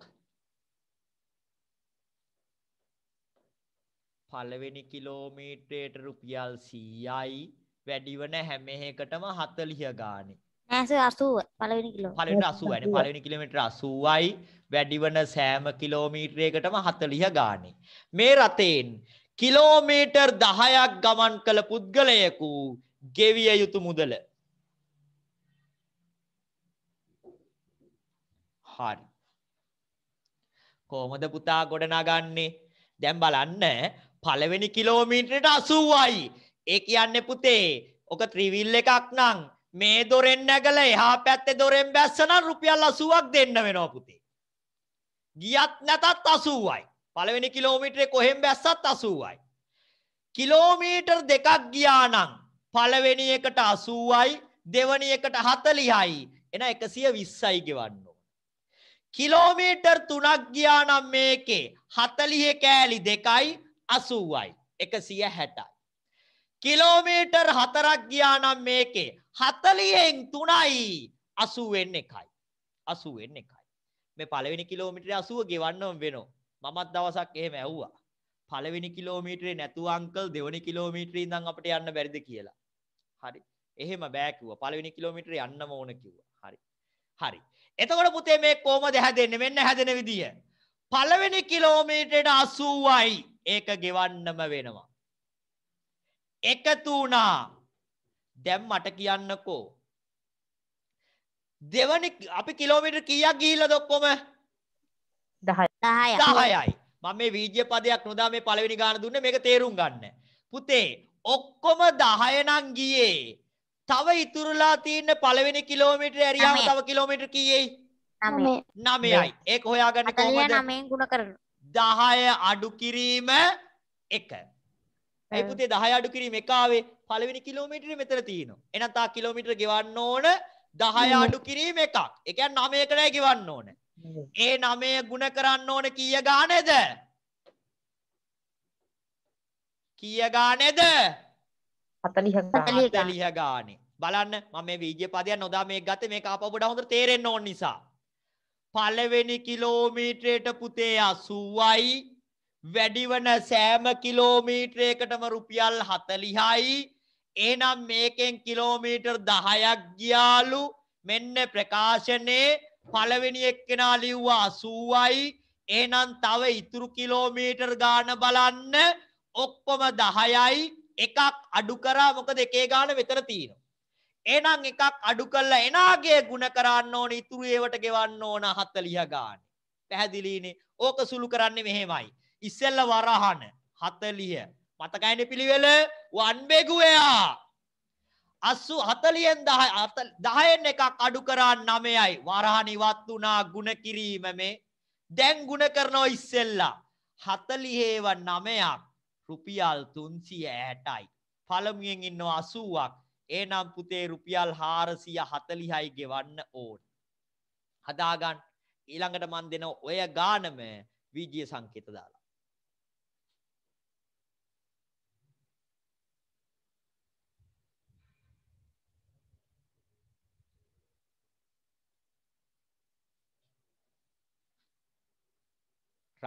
පළවෙනි කිලෝමීටරයට රුපියල් 100යි වැඩිවන හැම එකටම 40 ගානේ ඈස 80 පළවෙනි කිලෝ. පළවෙනි 80යි. පළවෙනි කිලෝමීටර 80යි වැඩිවන සෑම කිලෝමීටරයකටම 40 ගානේ. මේ රතෙන් කිලෝමීටර් 10ක් ගමන් කළ පුද්ගලයෙකු ගෙවිය යුතු මුදල. හරි. කොහොමද පුතා ගොඩනගන්නේ? දැන් බලන්න පළවෙනි කිලෝමීටරයට 80යි. ඒ කියන්නේ පුතේ ඔක ත්‍රිවිල් එකක් නම් මේ දොරෙන් නැගලා එහා පැත්තේ දොරෙන් බැස්සනම් රුපියල් 80ක් දෙන්න වෙනවා පුතේ. ගියත් නැතත් 80යි. පළවෙනි කිලෝමීටරේ කොහෙන් බැස්සත් 80යි. කිලෝමීටර් දෙකක් ගියා නම් පළවෙනි එකට 80යි, දෙවෙනි එකට 40යි, එන 120යි ගෙවන්න ඕන. කිලෝමීටර් 3ක් ගියා නම් මේකේ 40 කෑලි 2යි 80යි 160යි. කිලෝමීටර් 4ක් ගියා නම් මේකේ 40න් 3යි 80න් 1යි. 80න් 1යි. මේ පළවෙනි කිලෝමීටරේ 80 ගෙවන්නම වෙනවා. මමත් දවසක් එහෙම ඇහුවා. පළවෙනි කිලෝමීටරේ නැතුව අංකල් දෙවෙනි කිලෝමීටරේ ඉඳන් අපිට යන්න බැරිද කියලා. හරි. එහෙම බෑ කිව්වා. පළවෙනි කිලෝමීටරේ යන්නම ඕන කිව්වා. හරි. හරි. එතකොට පුතේ මේ කොහමද හැදෙන්නේ? මෙන්න හැදෙන විදිය. පළවෙනි කිලෝමීටරේට 80යි. ඒක ගෙවන්නම වෙනවා. එකතු වුණා දැන් මට කියන්නකෝ දෙවනි අපි කිලෝමීටර් කීයක් ගිහිල්ලාද ඔක්කොම 10 10යි මම මේ වීජ්‍ය පදයක් නොදා මේ පළවෙනි ගාන දුන්නේ මේක තේරුම් ගන්න. පුතේ ඔක්කොම 10 නම් ගියේ. තව ඉතුරුලා තියෙන පළවෙනි කිලෝමීටර් ඇරියාම තව කිලෝමීටර් කීයේයි? 9. 9යි. ඒක හොයාගන්න කොහොමද? 49 න් ගුණ කරනවා. 10 අඩු කිරීම 1. ඇයි පුතේ 10 අඩු කිරීම එක ආවේ පළවෙනි කිලෝමීටරේ මෙතන තියෙනවා. එහෙනම් තා කිලෝමීටර ගෙවන්න ඕන 10 අඩු කිරීම එකක්. ඒ කියන්නේ 9කටයි ගෙවන්න ඕන. ඒ 9 ගුණ කරන්න ඕන කීය ගානේද? කීය ගානේද? 40 ගානේ. 40 ගානේ. බලන්න මම මේ වීජ්‍ය පදයක් නොදා මේක ගත්තේ මේක ආපහු වඩා හොඳට තේරෙන්න ඕන නිසා. පළවෙනි කිලෝමීටරේට පුතේ 80යි වැඩිවන සෑම කිලෝමීටරයකටම රුපියල් 40යි. එහෙනම් මේකෙන් කිලෝමීටර් 10ක් ගියාලු. මෙන්න ප්‍රකාශනයේ පළවෙනි එක්කෙනා ලිව්වා 80යි. එහෙනම් තව ඉතුරු කිලෝමීටර් ගාන බලන්න ඔක්කොම 10යි. එකක් අඩු කරා මොකද එකේ ගාන විතර තියෙනවා. එහෙනම් එකක් අඩු කරලා එනාගේ ಗುಣ කරන්න ඕනේ ඉතුරු ඒවට ගෙවන්න ඕන 40 ගානේ. පැහැදිලිනේ. ඕක සුළු කරන්නේ මෙහෙමයි. ඉස්සෙල්ල වරහන 40 මතකයිනේ පිළිවෙල වන් බෙගුවයා 80 40න් 10 10න් එකක් අඩු කරා 9යි වරහන ඉවත් වුණා ಗುಣ කිරීම මේ දැන් ಗುಣ කරනවා ඉස්සෙල්ලා 40ව 9ක් රුපියල් 360යි පළමුවෙන් ඉන්නවා 80ක් එහෙනම් පුතේ රුපියල් 440යි ගෙවන්න ඕන හදාගන්න ඊළඟට මන් දෙන ඔය ගානම වීජිය සංකේත දාලා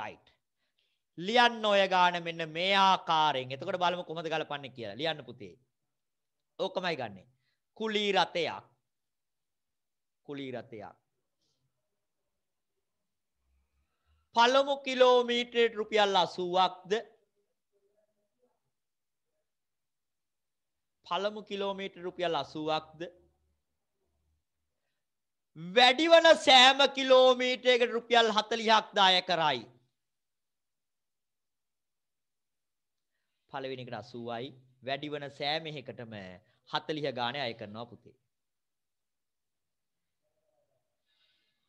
right ලියන්න ඔය ගාන මෙන්න මේ ආකාරයෙන් එතකොට බලමු කොහොමද ගලපන්නේ කියලා ලියන්න පුතේ ඕකමයි ගන්නෙ කුලී රතයක් කුලී රතයක් පළමු කිලෝමීටරයට රුපියල් 80ක්ද පළමු කිලෝමීටර රුපියල් 80ක්ද වැඩිවන සෑම කිලෝමීටරයකට රුපියල් 40ක් දාය කරයි පළවෙනි එකට 80යි වැඩි වෙන සෑම එකකටම 40 ගානේ අය කරනවා පුතේ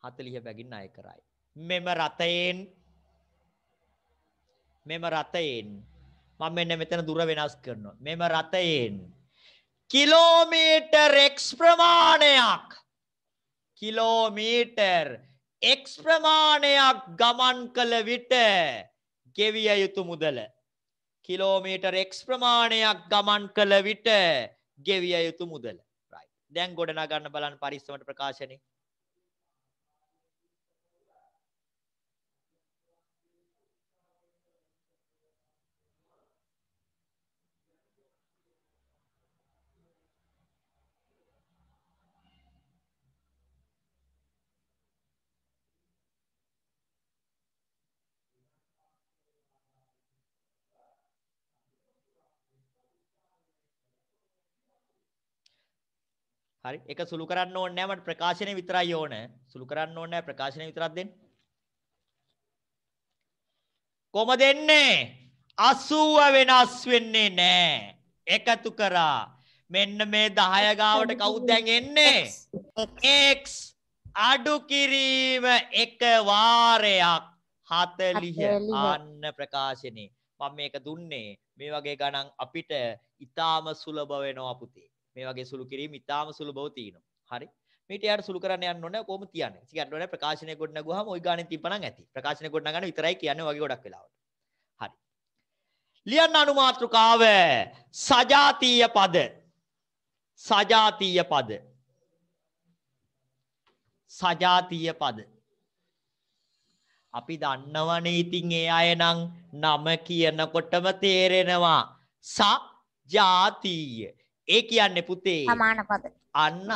40 බැගින් අය කරයි මෙම රතයෙන් මෙම රතයෙන් මම මෙන්න මෙතන දුර වෙනස් කරනවා මෙම රතයෙන් කිලෝමීටර් x ප්‍රමාණයක් කිලෝමීටර් x ප්‍රමාණයක් ගමන් කළ විට ගෙවිය යුතු මුදල කිලෝමීටර් x ප්‍රමාණයක් ගමන් කළ විට ගෙවිය යුතු මුදල. right. දැන් ගොඩනගන්න බලන්න පරිස්සමට ප්‍රකාශනේ. හරි. ඒක සුළු කරන්න ඕනේ නැහැ. මට ප්‍රකාශනය විතරයි ඕන. සුළු කරන්න ඕනේ නැහැ. ප්‍රකාශනය විතරක් දෙන්න. කොහොම දෙන්නේ? 80 වෙනස් වෙන්නේ නැහැ. එකතු කරා. මෙන්න මේ 10 ගාවට කවුද දැන් එන්නේ? x අඩු කිරීම එක වාරයක් 40 අන්න ප්‍රකාශනේ. මම මේක දුන්නේ මේ වගේ ගණන් අපිට ඊටාම සුලභ වෙනවා පුතේ. මේ වගේ සුළු කිරීම ඉතාම සුලභව තියෙනවා. හරි. මේට යාට සුළු කරන්න යන්න ඕනේ කොහොම තියන්නේ. ඉතින් ගන්න ඕනේ ප්‍රකාශනය කොට නගුවාම ওই ගාණෙන් තිබ්බනම් ඇති. ප්‍රකාශනය කොට නගන්න විතරයි කියන්නේ වගේ ගොඩක් වෙලාවට. හරි. ලියන්න අනුමාත්‍රකාව සජාතීය පද. සජාතීය පද. සජාතීය පද. අපි දන්නවනේ ඉතින් ඒ අය නම් නම කියනකොටම තේරෙනවා සජාතීය ඒ කියන්නේ පුතේ සමාන පද. අන්න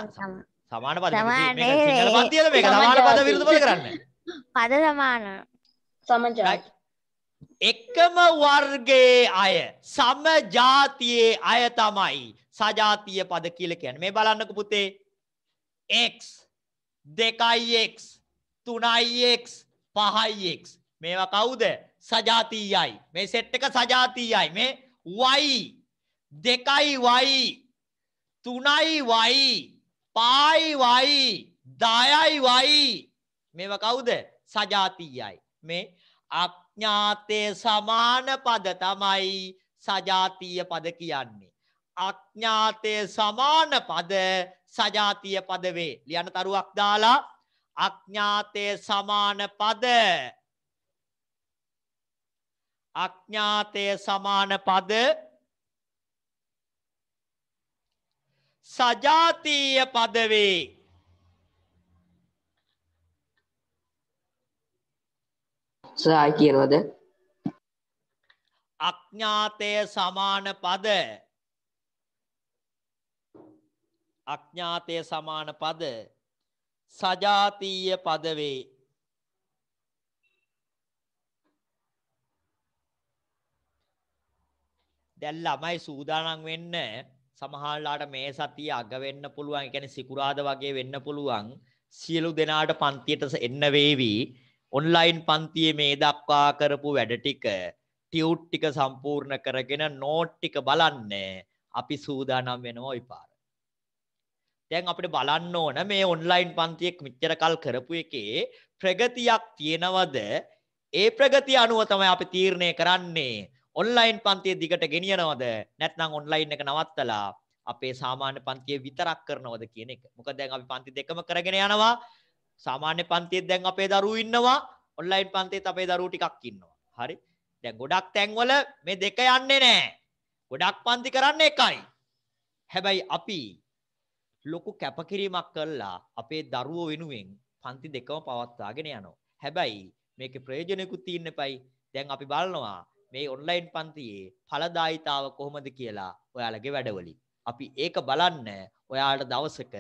සමාන පද. මේක සිංහල පන්තියද මේක සමාන පද විරුද්ධ පද කරන්නේ. පද සමාන. සමජාති. එකම වර්ගයේ අය සමජාතියේ අය තමයි සජාතිය පද කියලා කියන්නේ. මේ බලන්නකෝ පුතේ. x 2x 3x 5x මේවා කවුද? සජාතියයි. මේ සෙට් එක සජාතියයි. මේ y 2y තුනයි වයි පායි වයි දයයි වයි මේව කවුද සජාතියයි මේ අඥාතේ සමාන පද තමයි සජාතිය පද කියන්නේ අඥාතේ සමාන පද සජාතිය පද වේ ලියන තරුවක් දාලා අඥාතේ සමාන පද අඥාතේ සමාන පද සජාතීය පදවේ සායි කියනවද අඥාතය සමාන පද අඥාතය සමාන පද සජාතීය පදවේ දැන් ළමයි සූදානම් වෙන්න සමහරලාට මේ සතිය අග වෙන්න පුළුවන්. ඒ කියන්නේ සිකුරාද වගේ වෙන්න පුළුවන්. සියලු දෙනාට පන්තියට එන්න වේවි. ඔන්ලයින් පන්තියේ මේ දක්වා කරපු වැඩ ටික ටියුට් ටික සම්පූර්ණ කරගෙන නෝට් ටික බලන්න අපි සූදානම් වෙනවා විපාර. දැන් අපිට බලන්න ඕන මේ ඔන්ලයින් පන්තියක් මෙච්චර කල් කරපු එකේ ප්‍රගතියක් තියනවද? ඒ ප්‍රගතිය අනුව තමයි අපි තීරණය කරන්නේ ඔන්ලයින් පන්තිය දිගට ගෙනියනවද නැත්නම් ඔන්ලයින් එක නවත්තලා අපේ සාමාන්‍ය පන්තිය විතරක් කරනවද කියන එක. මොකද දැන් අපි පන්ති දෙකම කරගෙන යනවා. සාමාන්‍ය පන්තියේ දැන් අපේ දරුවෝ ඉන්නවා. ඔන්ලයින් පන්තියේත් අපේ දරුවෝ ටිකක් ඉන්නවා. හරි. දැන් ගොඩක් තැන්වල මේ දෙක යන්නේ නැහැ. ගොඩක් පන්ති කරන්නේ එකයි. හැබැයි අපි ලොකු කැපකිරීමක් කළා අපේ දරුවෝ වෙනුවෙන් පන්ති දෙකම පවත්වාගෙන යනවා. හැබැයි මේකේ ප්‍රයෝජනයකුත් තියෙන්න එපයි. දැන් අපි බලනවා මේ ඔන්ලයින් පන්තියේ ඵලදායිතාව කොහොමද කියලා ඔයාලගේ වැඩවලින්. අපි ඒක බලන්න ඔයාලට දවසක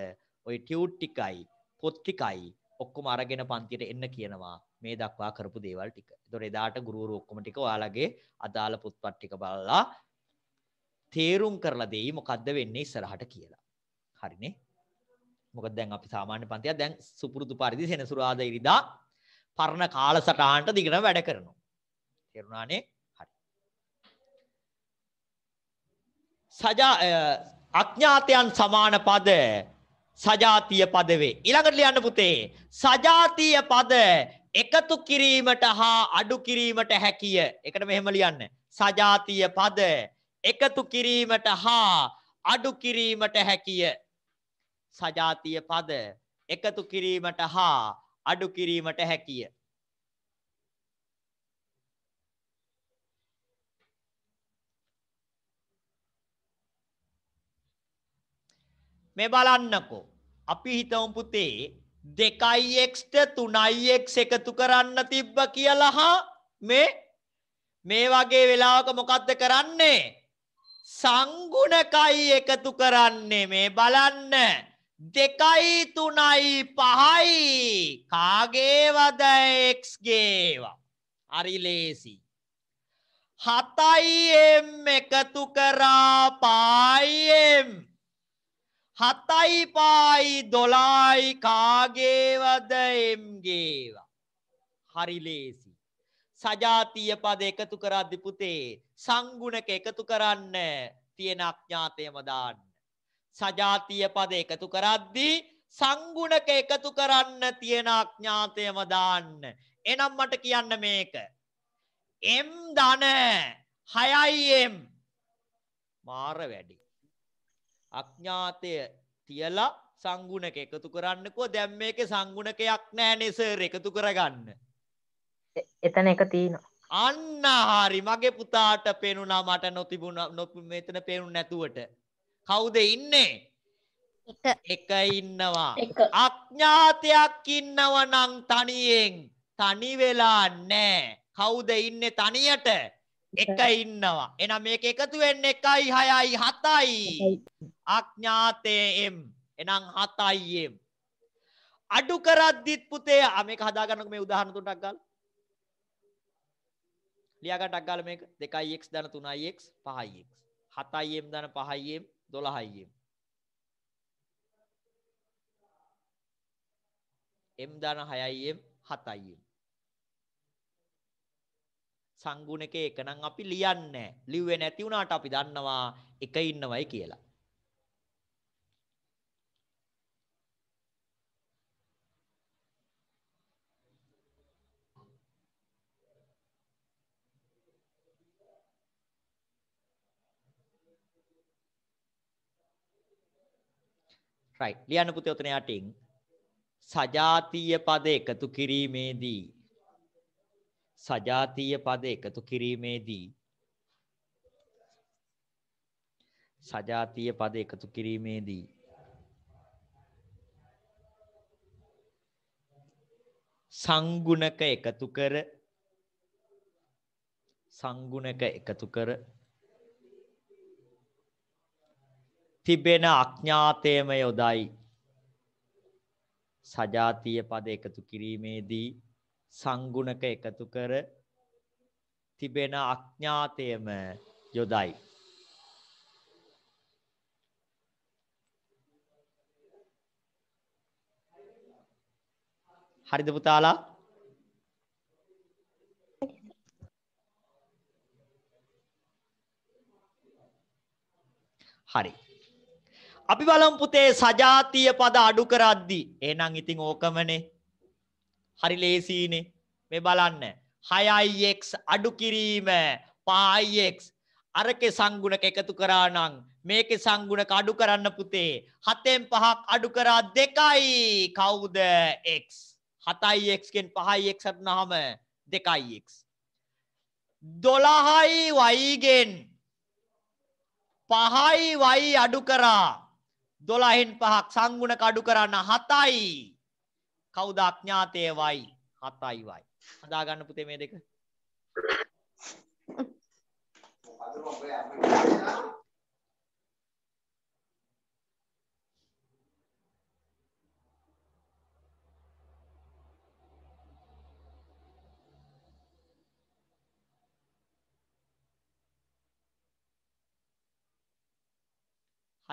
ওই ටියුට් ටිකයි පොත් ටිකයි ඔක්කොම අරගෙන පන්තියට එන්න කියනවා මේ දක්වා කරපු දේවල් ටික. ඒතොර එදාට ගුරුවරු ඔක්කොම ටික ඔයාලගේ අදාළ පොත්පත් ටික බලලා තේරුම් කරලා දෙයි මොකද්ද වෙන්නේ ඉස්සරහට කියලා. හරිනේ? මොකද දැන් අපි සාමාන්‍ය පන්තිය දැන් සුපුරුදු පරිදි සෙනසුරාදා ඉරිදා පරණ කාලසටහනට දිගටම වැඩ කරනවා. තේරුණානේ? සජා අඥාතයන් සමාන පද සජාතිය පද වේ. ඊළඟට ලියන්න පුතේ සජාතිය පද එකතු කිරීමට හා අඩු කිරීමට හැකිය. එකට මෙහෙම ලියන්න. සජාතිය පද එකතු කිරීමට හා අඩු කිරීමට හැකිය. සජාතිය පද එකතු කිරීමට හා අඩු කිරීමට හැකිය. මේ බලන්නකෝ. අපි හිතමු පුතේ 2x ට 3x එකතු කරන්න තිබ්බ කියලා හා මේ මේ වගේ වෙලාවක මොකද්ද කරන්නේ? සංගුණකයි එකතු කරන්නේ මේ බලන්න. 2යි 3යි 5යි කාගේවද x ගේවා. හරි ලේසි. 7යි m එකතු කරා 5m හතයි පායි දොලායි කාගේවද එම්ගේවා. හරි ලේසි. සජාතිය පද එකතු කරද්දි පුතේ සංගුණක එකතු කරන්න තියෙන අඥාතයම දාන්න. සජාතිය පද එකතු කරද්දි සංගුණක එකතු කරන්න තියෙන අඥාතයම දාන්න. එනම් මට කියන්න මේක. එම් දන හයයි එම් මාර වැඩි. අඥාතය තියලා සංගුණක එකතු කරන්නකෝ දැම් මේක සංගුණකයක් නෑ නෙසර් එකතු කරගන්න එතන එක තියනවා අන්න හාරි මගේ පුතාට පෙනුනා මට නොතිබුණ නොප මෙතන පෙනු නැතුවට කවුද ඉන්නේ එක ඉන්නවා අඥාතයක් ඉන්නව නං තනියෙන් තනි වෙලා නෑ කවුද ඉන්නේ තනියට එක ඉන්නවා. එහෙනම් මේක එකතු වෙන්නේ 1යි 6යි 7යි. අඥාතේ m. එහෙනම් 7යි m. අඩු කරද්දිත් පුතේ ආ මේක හදාගන්නකො මේ උදාහරණ තුනක් ගාලා. ලියා ගන්නක් ගාලා මේක 2x 3x 5x 7m 5m 12m m 6m 7m සංගුණකේ එක නම් අපි ලියන්නේ ලිව්වේ නැති වුණාට අපි දන්නවා එක ඉන්නවයි කියලා. right ලියන්න පුතේ ඔතන යටින් සජාතීය පද එකතු කිරීමේදී සජාතීය පද එකතු කිරීමේදී සජාතීය පද එකතු කිරීමේදී සංගුණක එකතු කර සංගුණක එකතු කර තිබෙන අඥාතයම යොදයි සජාතීය පද එකතු කිරීමේදී සංගුණක එකතු කර තිබෙන අඥාතයම යොදයි. හරිද පුතාලා? හරි. අපි බලමු පුතේ සජාතිය පද අඩු කරද්දි. එහෙනම් ඉතින් ඕකමනේ. හරි ලේසියිනේ. මේ බලන්න. 6ix අඩු කිරීම 5ix අරකේ සංගුණක එකතු කරා නම් මේකේ සංගුණක අඩු කරන්න පුතේ 7න් 5ක් අඩු කරා 2යි කවුද x 7ix ගෙන් 5ix අඩුනහම 2ix 12යි y ගෙන් 5යි y අඩු කරා 12න් 5ක් සංගුණක අඩු කරන්න 7යි කවුද අඥාතයවයි 7යි හදා ගන්න පුතේ මේ දෙක.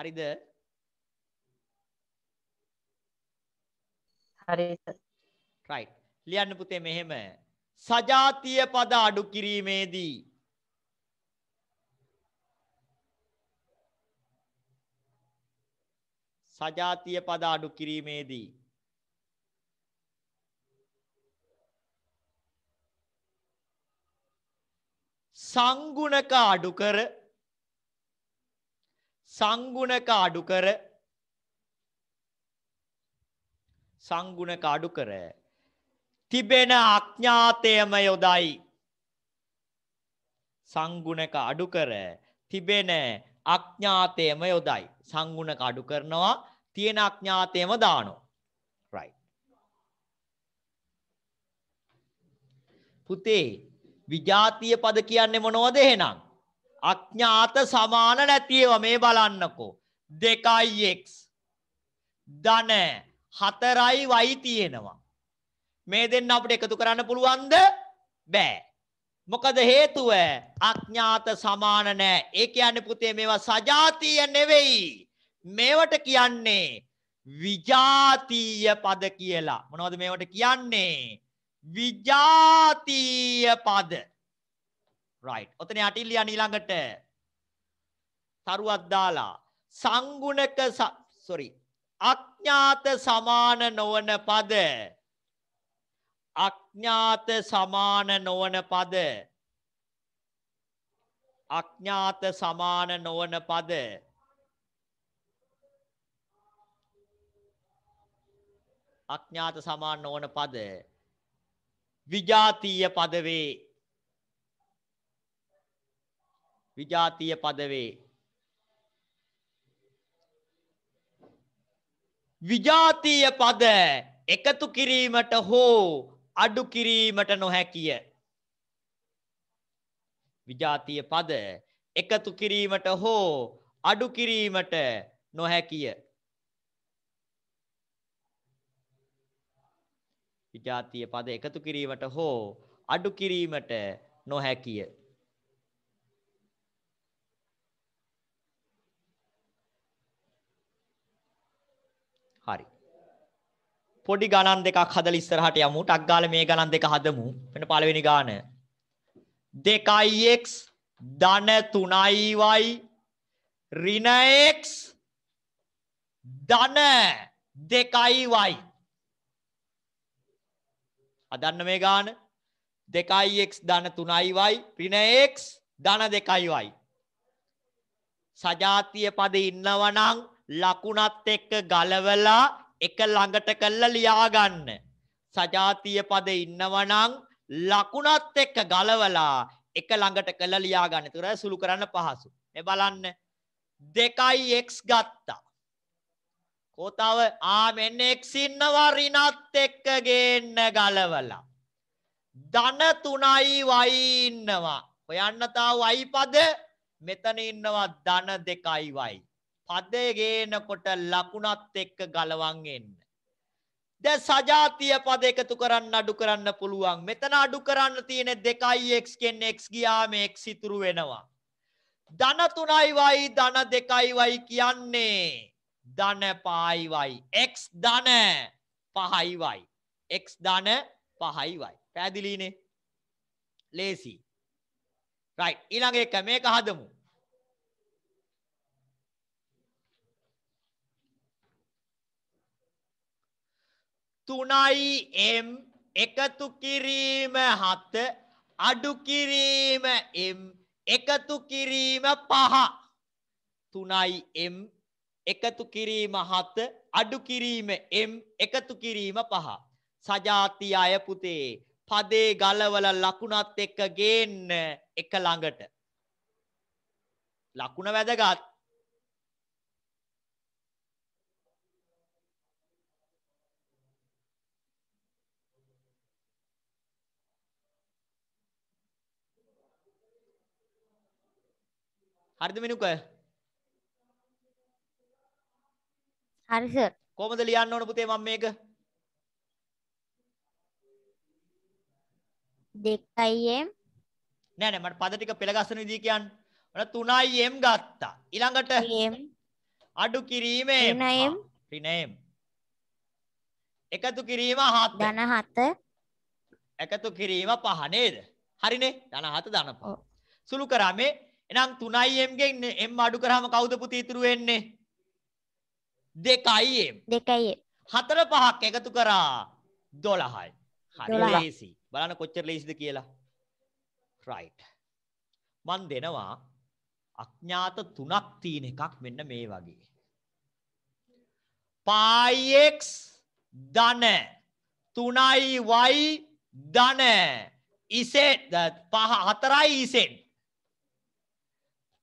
හරිද හරි right ලියන්න පුතේ මෙහෙම සජාතිය පද අඩු කිරීමේදී සජාතිය පද අඩු කිරීමේදී සංගුණක අඩු කර සංගුණක අඩු කර සංගුණක අඩු කර තිබෙන අඥාතයම යොදයි සංගුණක අඩු කර තිබෙන අඥාතයම යොදයි සංගුණක අඩු කරනවා තියෙන අඥාතයම දානවා right පුතේ විජාතිය පද කියන්නේ මොනවද එහෙනම් අඥාත සමාන නැති ඒවා මේ බලන්නකෝ 2x ධන හතරයි වයි තියෙනවා. මේ දෙන්න අපිට එකතු කරන්න පුළුවන්ද? බෑ. මොකද හේතුව අඥාත සමාන නෑ. ඒ කියන්නේ පුතේ මේවා සජාතීය නෙවෙයි. මේවට කියන්නේ විජාතීය පද කියලා. මොනවද මේවට කියන්නේ? විජාතීය පද. right. ඔතන යටිල් යන ඊළඟට තරුවක් දාලා සංගුණක sorry අක් අඥාත සමාන නොවන පද අඥාත සමාන නොවන පද අඥාත සමාන නොවන පද අඥාත සමාන නොවන පද විජාතීය පදවේ විජාතීය පදවේ විජාතීය පද එකතු කිරීමට හෝ අඩු කිරීමට නොහැකිය. විජාතීය පද එකතු කිරීමට හෝ අඩු කිරීමට නොහැකිය. විජාතීය පද එකතු කිරීමට හෝ අඩු කිරීමට නොහැකිය. හරි. පොඩි ගණන් දෙකක් හදලා ඉස්සරහට යමු. ටක් ගාලා මේ ගණන් දෙක හදමු. වෙන පළවෙනි ගාන. 2x ධන 3y ඍණ x ධන 2y අදන්න මේ ගාන 2x ධන 3y ඍණ x ධන 2y සජාතිය පද ඉන්නවනම් ලකුණත් එක්ක ගලවලා එක ළඟට කරලා ලියා ගන්න. සජාතිය පදේ ඉන්නවනම් ලකුණත් එක්ක ගලවලා එක ළඟට කරලා ලියා ගන්න. ඒතර සුළු කරන්න පහසු. මේ බලන්න. 2x ගත්තා. කොතව ආ මෙන්න x ඉන්නවා ඍණත් එක්ක ගේන්න ගලවලා. ධන 3යි y ඉන්නවා. හොයන්න තා y පද මෙතන ඉන්නවා ධන 2යි y. පදය ගේනකොට ලකුණත් එක්ක ගලවන් එන්න. දැන් සජාතිය පද එකතු කරන්න අඩු කරන්න පුළුවන්. මෙතන අඩු කරන්න තියෙන 2x ගෙන් x ගියාම x ඉතුරු වෙනවා. ධන 3යි y ධන 2යි y කියන්නේ ධන 5යි y x ධන 5යි y x ධන 5යි y. පැහැදිලිනේ? ලේසි. right ඊළඟ එක මේක හදමු. 3යි m එකතු කිරීම 7 අඩු කිරීම m එකතු කිරීම 5 3යි m එකතු කිරීම 7 අඩු කිරීම m එකතු කිරීම 5 සජාති අය පුතේ පදේ ගලවල ලකුණත් එක්ක ගේන්න එක ළඟට ලකුණ වැදගත් හරිද මිනුක? හරි සර්. කොහොමද ලියන්න ඕන පුතේ මම මේක? 2m නෑ නෑ මට පද ටික පෙළ ගස්සන විදිහ කියන්න. මට 3m ගත්තා. ඊළඟට m අඩු කිරීමේ 3m 3m එකතු කිරීම 7 ධන 7 එකතු කිරීම 5 නේද? හරිනේ. ධන 7 ධන 5. සුළු කරා මේ එහෙනම් 3m ගෙන් m අඩු කරාම කවුද පුතේ ඉතුරු වෙන්නේ? 2m. 2m. 4 5ක් එකතු කරා 12යි. හරි ලේසි. බලන්න කොච්චර ලේසිද කියලා. right. මන් දෙනවා අඥාත තුනක් තියෙන එකක් මෙන්න මේ වගේ. pi x ධන 3y ධන z 5 4y z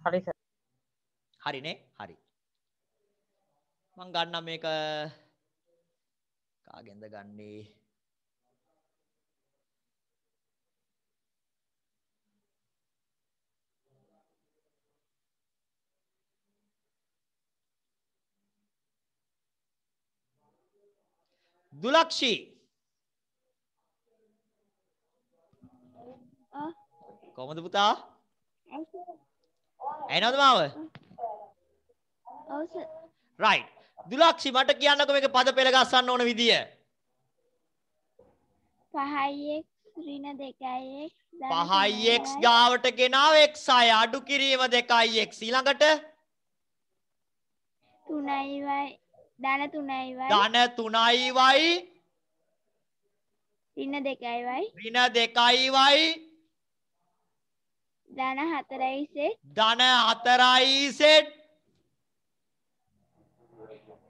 හරි සර්. හරිනේ? හරි. මම ගන්නම් මේක කාගෙන්ද ගන්නේ? දුලක්ෂී කොහොමද පුතා ඇයිනවද මාව? ඔව් සර්. right. දුලක්ෂි මට කියන්නකෝ මේක පද පෙළ ගස්සන්න ඕන විදිය. 5x ඍණ 2x 5x ගාවට ගෙනාව x6 අඩු කිරීම 2x ඊළඟට 3y ධන 3y ධන 3y ඍණ 2y ඍණ 2y ධන 4යි සෙට්. ධන 4යි සෙට්.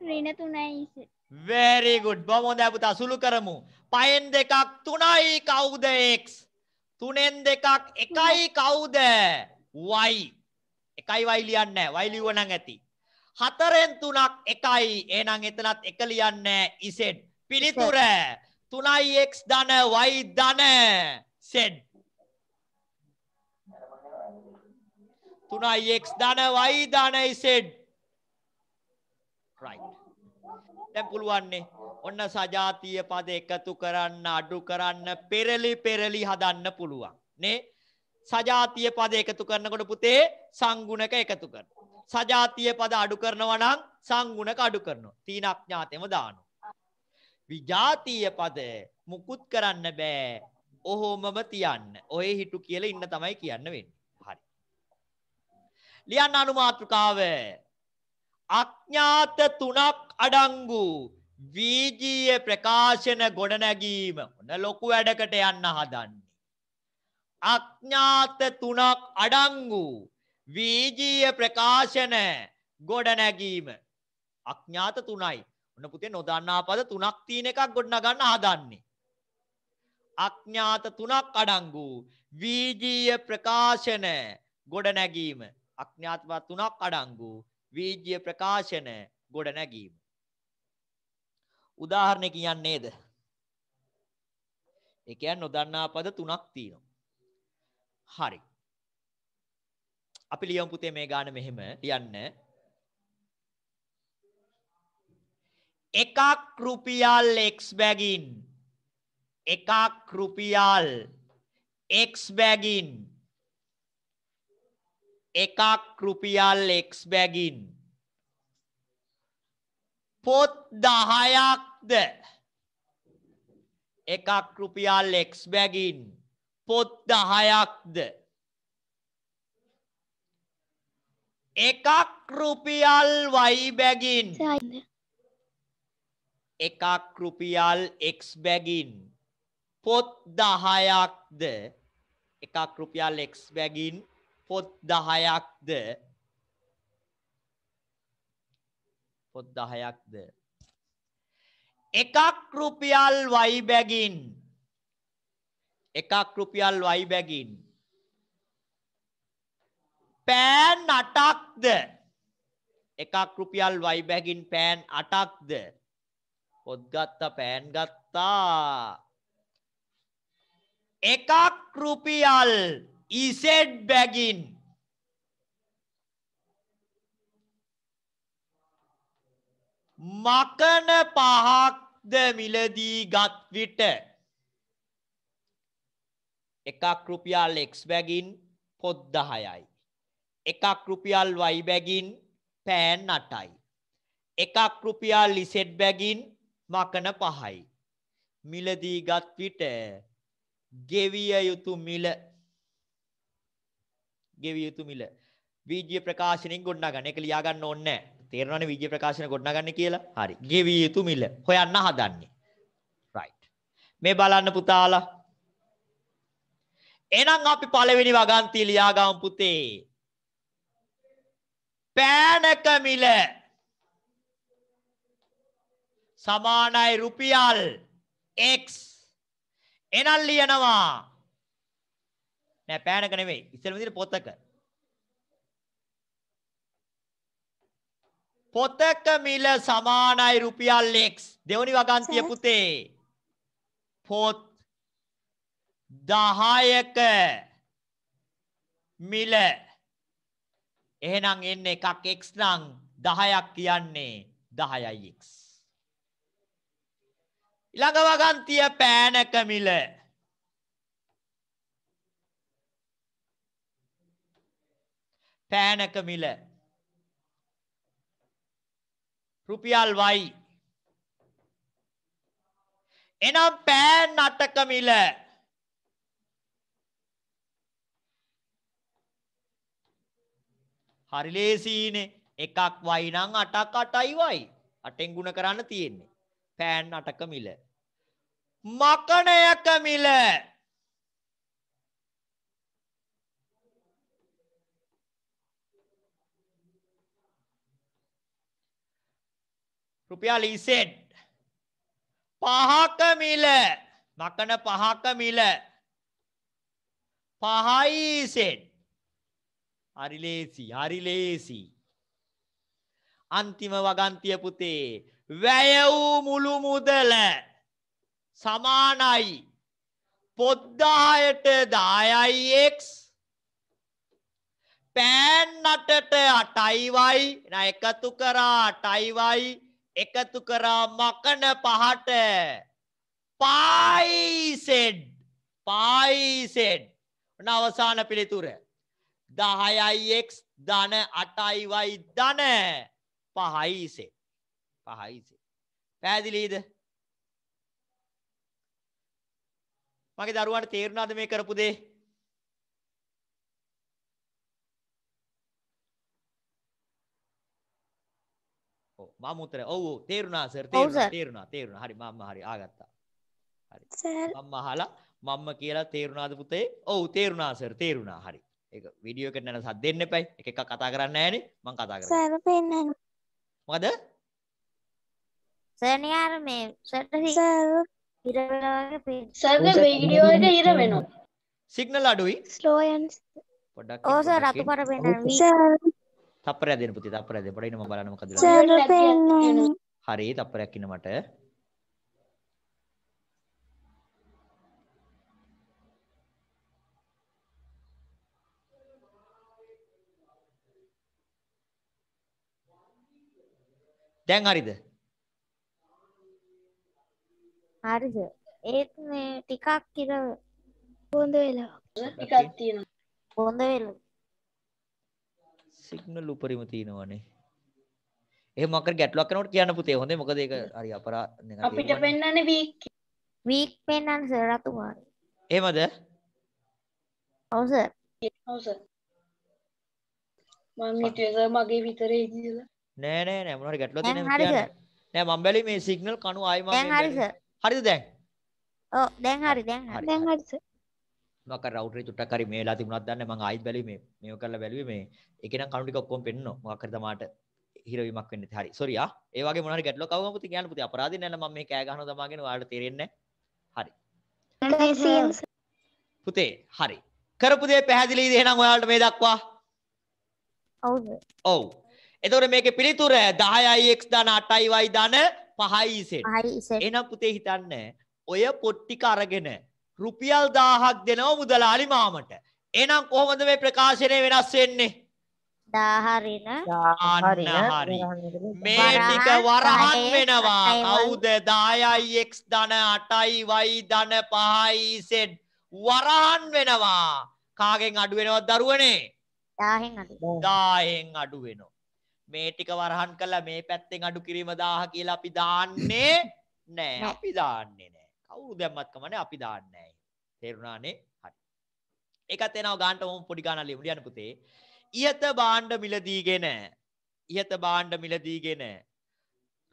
ඍණ 3යි සෙට්. very good. බොහොම හොඳයි පුතා සුළු කරමු. පයෙන් දෙකක් 3යි කවුද x? තුනෙන් දෙකක් 1යි කවුද y? 1යි y ලියන්නේ නැහැ. y ලිව්ව නම් ඇති. හතරෙන් තුනක් එකයි එහෙනම් එතනත් එක ලියන්නේ ඉසෙඩ් පිළිතුර තුනයි එක්ස් ධන වයි ධන සෙඩ් 3i x ධන y ධන z right දැන් පුළුවන්නේ ඔන්න සජාතීය පද එකතු කරන්න අඩු කරන්න පෙරලි පෙරලි හදන්න පුළුවන් නේ සජාතීය පද එකතු කරනකොට පුතේ සංගුණක එකතු කරනවා සජාතීය පද අඩු කරනවා නම් සංගුණක අඩු කරනවා තීනඥාතෙම දානවා විජාතීය පද මුකුත් කරන්න බෑ ඔහොමම තියන්න ඔය හිටු කියලා ඉන්න තමයි කියන්න වෙන්නේ ලියන්න අනුමාත්‍රකාව. අඥාත තුනක් අඩංගු වීජීය ප්‍රකාශන ගොඩනැගීම ඔන්න ලොකු වැඩකට යන්න හදන්නේ. අඥාත තුනක් අඩංගු වීජීය ප්‍රකාශන ගොඩනැගීම අඥාත තුනයි. ඔන්න පුතේ නොදන්නා පද තුනක් තියෙන එකක් ගොඩනගන්න හදන්නේ. අඥාත තුනක් අඩංගු වීජීය ප්‍රකාශන ගොඩනැගීම අඥාතවා තුනක් අඩංගු වීජ්‍ය ප්‍රකාශන ගොඩ නැගීම. උදාහරණ කියන්නේද? ඒ කියන්නේ නොදන්නා පද තුනක් තියෙනවා. හරි. අපි ලියමු පුතේ මේ ගාන මෙහෙම ලියන්න. එකක් රුපියල් x බැගින් එකක් රුපියල් x බැගින් එකක් රුපියල් x බැගින් පොත් 10ක්ද එකක් රුපියල් x බැගින් පොත් 10ක්ද එකක් රුපියල් y බැගින් එකක් රුපියල් x බැගින් පොත් 10ක්ද එකක් රුපියල් x බැගින් පොත් දහයක්ද පොත් දහයක්ද එකක් රුපියල් වයි බැගින් එකක් රුපියල් වයි බැගින් පෑන් අටක්ද එකක් රුපියල් වයි බැගින් පෑන් අටක්ද පොත් ගත්තා පෑන් ගත්තා එකක් රුපියල් He said begging. මකන පහක්ද මිලදී ගත් විට එකක් රුපියල් x බැගින් පොත් 10යි එකක් රුපියල් y බැගින් පෑන් 8යි එකක් රුපියල් z බැගින් මකන 5යි මිලදී ගත් විට ගෙවිය යුතු මිල ගෙවිය යුතු මිල. වීජ්‍ය ප්‍රකාශනෙන් ගොඩනගා ගන්න. ඒක ලියා ගන්න ඕනේ නැහැ. තේරෙනවනේ වීජ්‍ය ප්‍රකාශන ගොඩනගා ගන්න කියලා. හරි. ගෙවිය යුතු මිල හොයන්න හදන්නේ. right. මේ බලන්න පුතාලා. එහෙනම් අපි පළවෙනි වගන්තිය ලියා ගමු පුතේ. පෑනක මිල සමානයි රුපියල් x එනල් ලියනවා නෑ පෑනක නෙවෙයි. ඉස්සෙල්ම විදිහට පොතක. පොතක මිල සමානයි රුපියල් x. දෙවනි වගන්තිය පුතේ. පොත් 10ක මිල එහෙනම් එන්නේ එකක් x නම් 10ක් කියන්නේ 10යි x. ඊළඟ වගන්තිය පෑනක මිල පෑනක මිල රුපියල් වයි එනම් පෑන් අටක මිල හරි ලේසියිනේ එකක් වයි නම් අටක් අටයි වයි අටෙන් ගුණ කරන්න තියෙන්නේ පෑන් අටක මිල මකණයක මිල රුපියල් ඉසෙන් පහක මිල මකන පහක මිල පහයි ඉසෙන් හරි ලේසි හරි ලේසි අන්තිම වගන්තිය පුතේ වැය වූ මුළු මුදල සමානයි පොත් 10ට 10යි x පෑන් 8ට 8යි y එකතු කරා 8යි y එකතු කරා මකන පහට පායිසෙඩ් පායිසෙඩ් ඔන්න අවසාන පිළිතුර 10x ධන 8y ධන 5යි සෙඩ් 5යි සෙඩ් පැහැදිලිද මගේ දරුවන්ට තේරුණාද මේ කරපු දේ මම උත්තර ඔව් ඔව් තේරුණා සර් තේරුණා තේරුණා තේරුණා හරි මම හරි ආගත්තා හරි මම අහලා මම්ම කියලා තේරුණාද පුතේ ඔව් තේරුණා සර් තේරුණා හරි ඒක වීඩියෝ එකට නන සද්ද දෙන්න එපයි එක එකක් කතා කරන්න නැහැනේ මම කතා කරනවා සර් පෙන්නන්න මොකද සර් නියාර මේ සර් ඉර වෙනවා වගේ පේන සර් වීඩියෝ එක ඉර වෙනවා සිග්නල් අඩුයි ස්ලෝ යන්ස් පොඩ්ඩක් ඔව් සර් අතුපර පෙන්නන්න සර් තප්පරයක් දෙන්න පුතේ තප්පරයක් දෙන්න. පොඩ්ඩක් ඉන්න මම බලන්න මොකද ලාභ. හරි තප්පරයක් ඉන්න මට. දැන් හරිද? හරිද? ඒත් මේ ටිකක් ඉර පොඳ වෙලා. ටිකක් තියෙනවා. පොඳ වෙලා. සිග්නල් උපරිම තියෙනවනේ එහෙම මොකද ගැටලුවක් කරනකොට කියන්න පුතේ හොඳයි මොකද ඒක හරි අපරා අපිට පෙන්වන්නේ වීක් වීක් පෙන්වන්නේ සර් රතුමානි එහෙමද ඔව් සර් ඔව් සර් මම හිතුවේ සර් මගේ විතරේ කියලා නෑ නෑ නෑ මොනවා හරි ගැටලුවක් තියෙනවා කියන්න නෑ මම බැලුවේ මේ සිග්නල් කණු ආයි මම දැන් හරි සර් හරිද දැන් ඔව් දැන් හරි දැන් හරි දැන් හරි සර් මොකක් හරි රවුටරේ චුට්ටක් හරි මේ වෙලා තිබුණාද දන්නේ මම ආයිත් බැලුවේ මේ මේක කරලා බැලුවේ මේ ඒකේ නම් කණු ටික ඔක්කොම පෙන්නනවා මොකක් හරි තමාට හිරවීමක් වෙන්නේ හරි සෝරි ආ ඒ වගේ මොන හරි ගැටලුවක් අවම පුතේ කියන්න පුතේ අපරාධින් නෑ මම මේ කෑ ගහනවා තමාගෙන ඔයාලට තේරෙන්නේ හරි පුතේ හරි කරපු දේ පැහැදිලිද එහෙනම් ඔයාලට මේ දක්වා ඔව් ඔව් එතකොට මේකේ පිළිතුර 10යි x දාන 8යි y දාන 5යි z එහෙනම් පුතේ හිතන්න ඔය පොට්ටික අරගෙන රුපියල් 1000ක් දෙනවා මුදලාලි මාමට. එහෙනම් කොහොමද මේ ප්‍රකාශනය වෙනස් වෙන්නේ? 1000 මේ ටික වරහන් වෙනවා. කවුද 10යි x ධන 8යි y ධන 5යි z වරහන් වෙනවා. කාගෙන් අඩු වෙනවද දරුවනේ? 1000න් අඩු. 1000න් අඩු වෙනවා. මේ ටික වරහන් කළා මේ පැත්තෙන් අඩු කිරීම 1000 කියලා අපි දාන්නේ (laughs) නෑ. අපි දාන්නේ නෑ. කවුරු දැම්මත් කමන්නේ අපි දාන්නේ නෑ. තේරුණානේ? හරි. ඒකත් එනවා ගානට මම පොඩි ගානක් ලියමු ලියන්න පුතේ. ইহත භාණ්ඩ මිලදීගෙන ইহත භාණ්ඩ මිලදීගෙන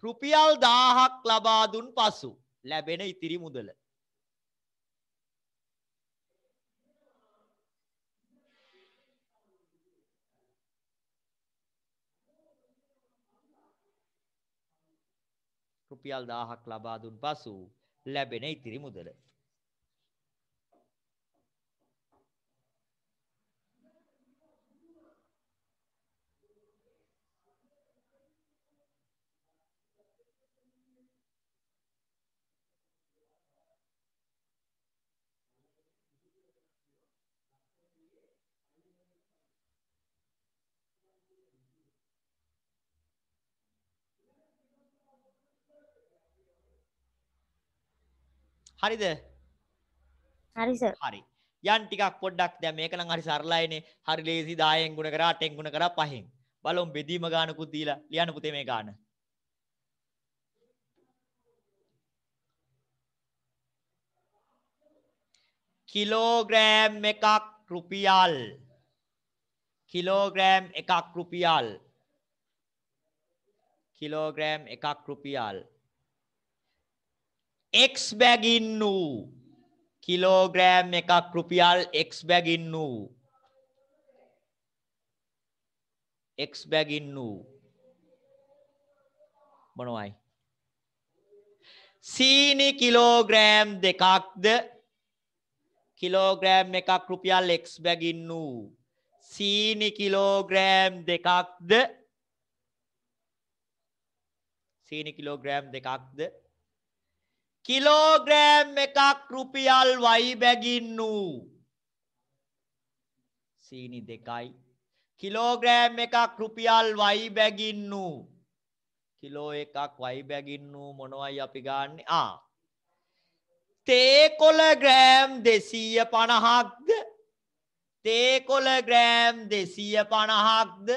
රුපියල් 1000ක් ලබා දුන් පසු ලැබෙන ඉතිරි මුදල රුපියල් 1000ක් ලබා දුන් පසු ලැබෙන ඉතිරි මුදල හරිද? හරි සර්. හරි. යන් ටිකක් පොඩ්ඩක් දැන් මේක නම් හරි සරලයිනේ. හරි ලේසි 10න් ගුණ කරා 8න් ගුණ කරා 5න්. බලමු බෙදීම ගානකුත් දීලා ලියන්න පුතේ මේ ගාන. කිලෝග්‍රෑම් එකක් රුපියල්. කිලෝග්‍රෑම් එකක් රුපියල්. කිලෝග්‍රෑම් එකක් රුපියල්. x බැගින් වූ කිලෝග්‍රෑම් එකක් රුපියල් x බැගින් වූ x බැගින් වූ මොනවයි සීනි කිලෝග්‍රෑම් දෙකක්ද කිලෝග්‍රෑම් එකක් රුපියල් x බැගින් වූ සීනි කිලෝග්‍රෑම් දෙකක්ද සීනි කිලෝග්‍රෑම් දෙකක්ද කිලෝග්‍රෑම් එකක් රුපියල් වයි බැගින්නු. සීනි දෙකයි. කිලෝග්‍රෑම් එකක් රුපියල් වයි බැගින්නු. කිලෝ එකක් වයි බැගින්නු මොනවයි අපි ගන්න ආ. තේකොල ග්‍රෑම් දෙසීය පණහක්ද තේකොල ග්‍රෑම් දෙසීය පණහක්ද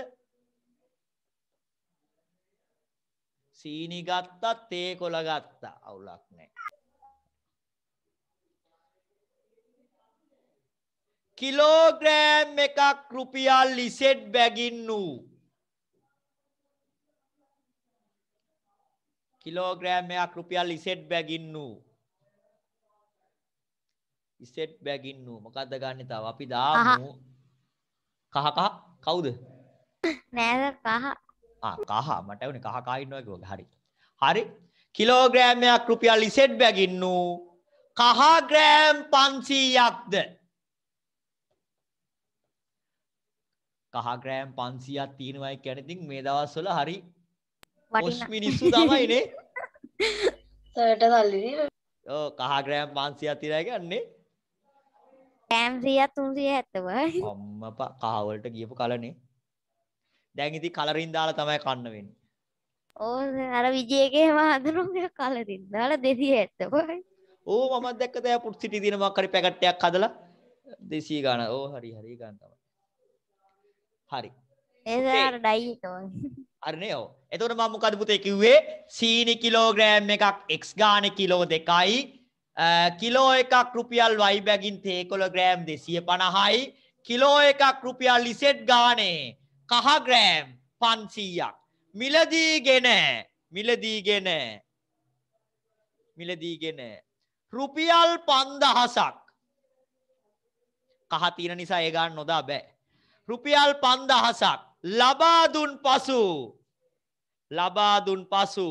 සීනි ගත්තා තේකොල ගත්තා අවුලක් නෑ කිලෝග්‍රෑම් එකක් රුපියල් ලිසෙට් බැගින් වූ කිලෝග්‍රෑම් එකක් රුපියල් ලිසෙට් බැගින් වූ ඉසෙට් බැගින් වූ මොකද්ද ගන්න තව අපි දාමු කහ කහ කවුද නෑ කහ ආ කහ මට වුණේ කහ කහ ඉන්නවා කිව්වා හරි හරි කිලෝග්‍රෑම් එකක් රුපියල් ලිසෙට් බැගින් වූ කහ ග්‍රෑම් 500ක්ද කහග්‍රෑම් 500ක් තියෙනවා කියන්නේ ඉතින් මේ දවස්වල හරි ඔස් මිනිස්සු තමයිනේ. (laughs) සර්ට සල්ලි නේ. ඔව් කහග්‍රෑම් 500ක් තියලා ගන්නේ. ග්‍රෑම් 100ක් 370. අම්මපා කහවලට ගියපු කලනේ. දැන් ඉතින් කලරින් දාලා තමයි කන්න වෙන්නේ. ඕ අර විජයගේ මහදරුගේ කලරින් දාලා 270යි. ඕ මමත් දැක්ක දෑ පුට් සිටි දිනමක් හරි පැකට් එකක් හදලා 200 ගාන. ඕ හරි හරි ගාන තමයි. හරි. ඒසාර ඩයිටෝන්. හරිනේ ඔව්. එතකොට මම මොකද පුතේ කිව්වේ? සීනි කිලෝග්‍රෑම් එකක් x ගානේ කිලෝ දෙකයි කිලෝ එකක් රුපියල් වයි බැගින් තේකොළ ග්‍රෑම් 250යි කිලෝ එකක් රුපියල් ඉසෙට් ගානේ කහ ග්‍රෑම් 500ක් මිලදීගෙන මිලදීගෙන මිලදීගෙන රුපියල් 5000ක් කහ තියෙන නිසා ඒ ගන්න නොදා බෑ රුපියල් 5000ක් ලබා දුන් පසු ලබා දුන් පසු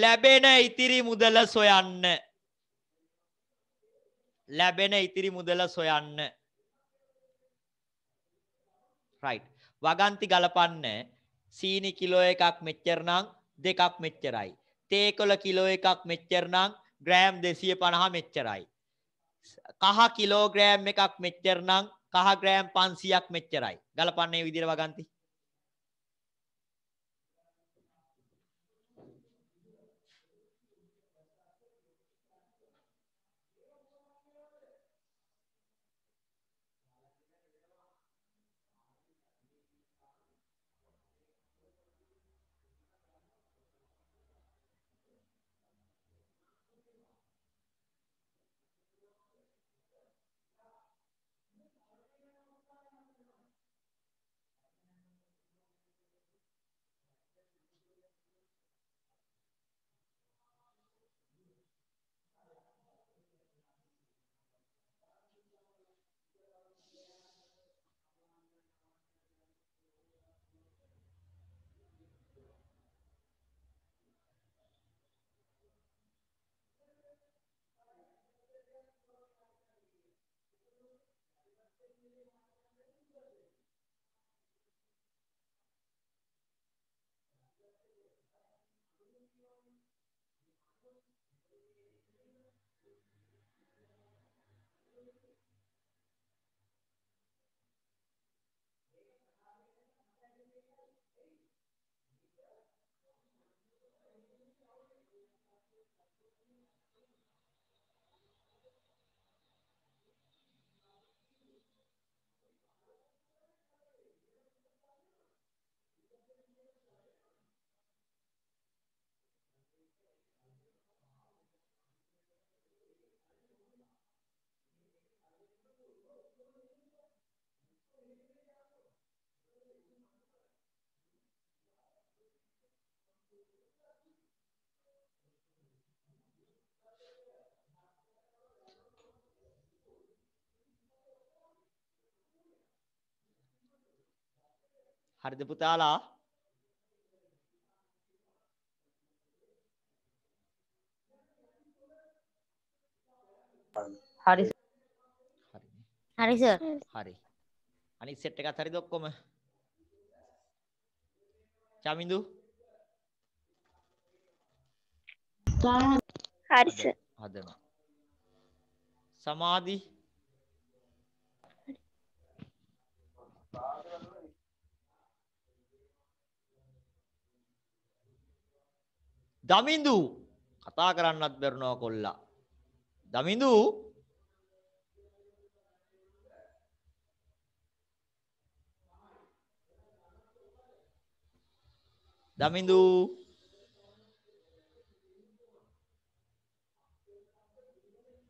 ලැබෙන ඉතිරි මුදල සොයන්න ලැබෙන ඉතිරි මුදල සොයන්න right වගන්ති ගලපන්න සීනි කිලෝ එකක් මෙච්චර නම් දෙකක් මෙච්චරයි තේකොළ කිලෝ එකක් මෙච්චර නම් ග්‍රෑම් 250 මෙච්චරයි කහ කිලෝග්‍රෑම් එකක් මෙච්චර නම් කහ ග්‍රෑම් 500ක් මෙච්චරයි. ගලපන්නේ විදිහට වගන්ති. හරිද පුතාලා? හරි. හරි සර්. හරි. අනිත් සෙට් එකත් හරිද ඔක්කොම? චමින්දු? හරි සර්. හදනවා. සමාධි දමිඳු කතා කරන්නත් බැරුණා කොල්ලා. දමිඳු දමිඳු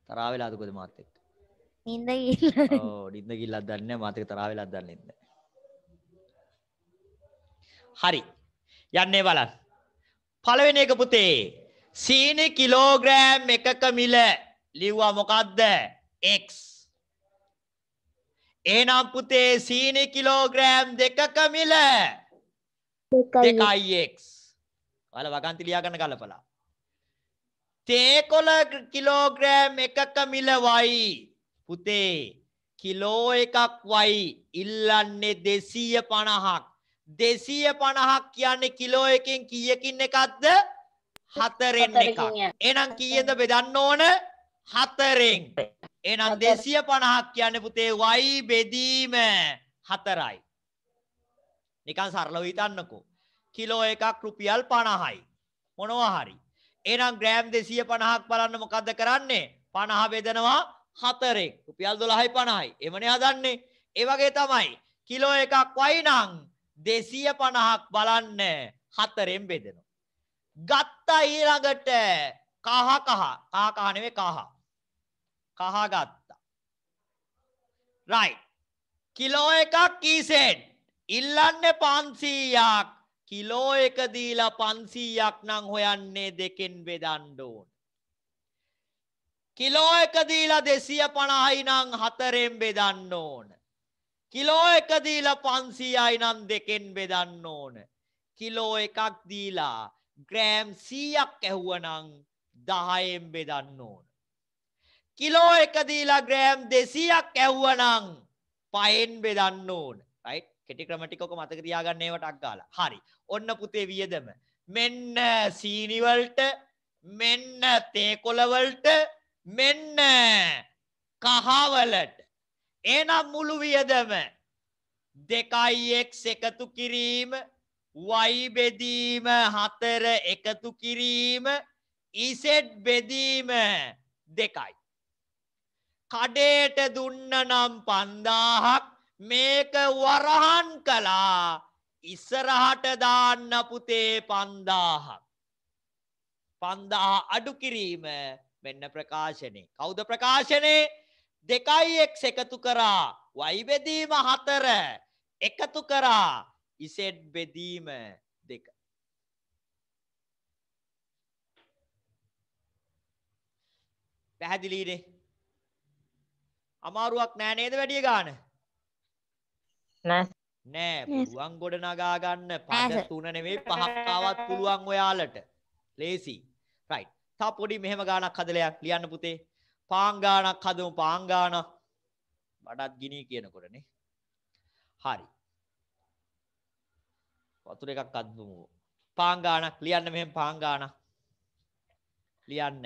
තරහ වෙලාද කොහෙද මාත් එක්ක? නිින්ද ගිල්ල. ඔව් නිින්ද ගිල්ලක් දන්නේ නැහැ මාත් එක්ක තරහ වෙලාද දන්නේ නැහැ. හරි. යන්නේ බලන්න. පළවෙනි එක පුතේ සීනි කිලෝග්‍රෑම් එකක මිල ලිව්වා මොකද්ද x එහෙනම් පුතේ සීනි කිලෝග්‍රෑම් දෙකක මිල 2x ඔයාලා වගන්ති ලියා ගන්න ගලපලා තේකොළ කිලෝග්‍රෑම් එකක මිල y පුතේ කිලෝ එකක් y ඉල්ලන්නේ 250ක් දෙසීය පණහක් කියන්නේ කිලෝ එකෙන් කීයකින් එකක්ද හතරෙන් එකක් එනම් කීයද බෙදන්න ඕන හතරෙන් එනම් දෙසිය පණහක් කියන්නේ පුතේ වයි බෙදීම හතරයි නිකන් සරලව හිතන්නකෝ කිලෝ එකක් රුපියල් පණහයි මොනවා හරි එනම් ග්‍රෑම් දෙසිය පණහක් බලන්න මොකක්ද කරන්නේ පණහ බෙදනවා හතරෙක් රුපියල් දොළහයි පණහයි එමනේ හදන්නේ ඒ වගේ තමයි කිලෝ එකක් වයි නම් දෙසිය පණහක් බලන්න හතරෙන් බෙදෙනවා. ගත්තා ඊළඟට කහ කහ කහ කහ නෙවෙයි කහ. කහ ගත්තා. right. කිලෝ එකක් කීසෙන් ඉල්ලන්නේ 500ක් කිලෝ එක දීලා 500ක් නම් හොයන්නේ දෙකෙන් බෙදන්න ඕන. කිලෝ එක දීලා 250යි නම් හතරෙන් බෙදන්න ඕන. කිලෝ එක දීලා 500යි නම් දෙකෙන් බෙදන්න ඕන. කිලෝ එකක් දීලා ග්‍රෑම් 100ක් ඇහුවනම් 10ෙන් බෙදන්න ඕන. කිලෝ එක දීලා ග්‍රෑම් 200ක් ඇහුවනම් 5ෙන් බෙදන්න ඕන. right? කෙටි ක්‍රම ටික ඔක මතක තියාගන්න ඒවට අක් ගාලා. හරි. ඔන්න පුතේ වියදම. මෙන්න සීනි වලට මෙන්න තේ කොළ වලට මෙන්න කහ වලට එහෙනම් මුළු වියදම 2x එකතු කිරීම y බෙදීම 4 එකතු කිරීම z බෙදීම 2යි. කඩේට දුන්න නම් 5000ක් මේක වරහන් කළා ඉස්සරහට දාන්න පුතේ 5000ක් 5000 අඩු කිරීම මෙන්න ප්‍රකාශනේ කවුද ප්‍රකාශනේ දෙකයි එක් එකතු කරා වයි බෙදීම හතර එකතු කරා ඉසෙඩ් බෙදීම දෙක පැහැදිලිනේ අමාරුවක් නෑ නේද වැඩිය ගන්න නෑ නෑ පුළුවන් ගොඩ නගා ගන්න පද තුන නෙමෙයි පහක් ආවත් පුළුවන් ඔයාලට ලේසි රයිට් තා පොඩි මෙහෙම ගානක් හදලයක් ලියන්න පුතේ පාංගානක් හදමු පාංගාන බඩත් ගිනි කියනකොටනේ. හරි. වතුර එකක් අද්දමු. පාංගානක් ලියන්න මෙහෙම පාංගානක්. ලියන්න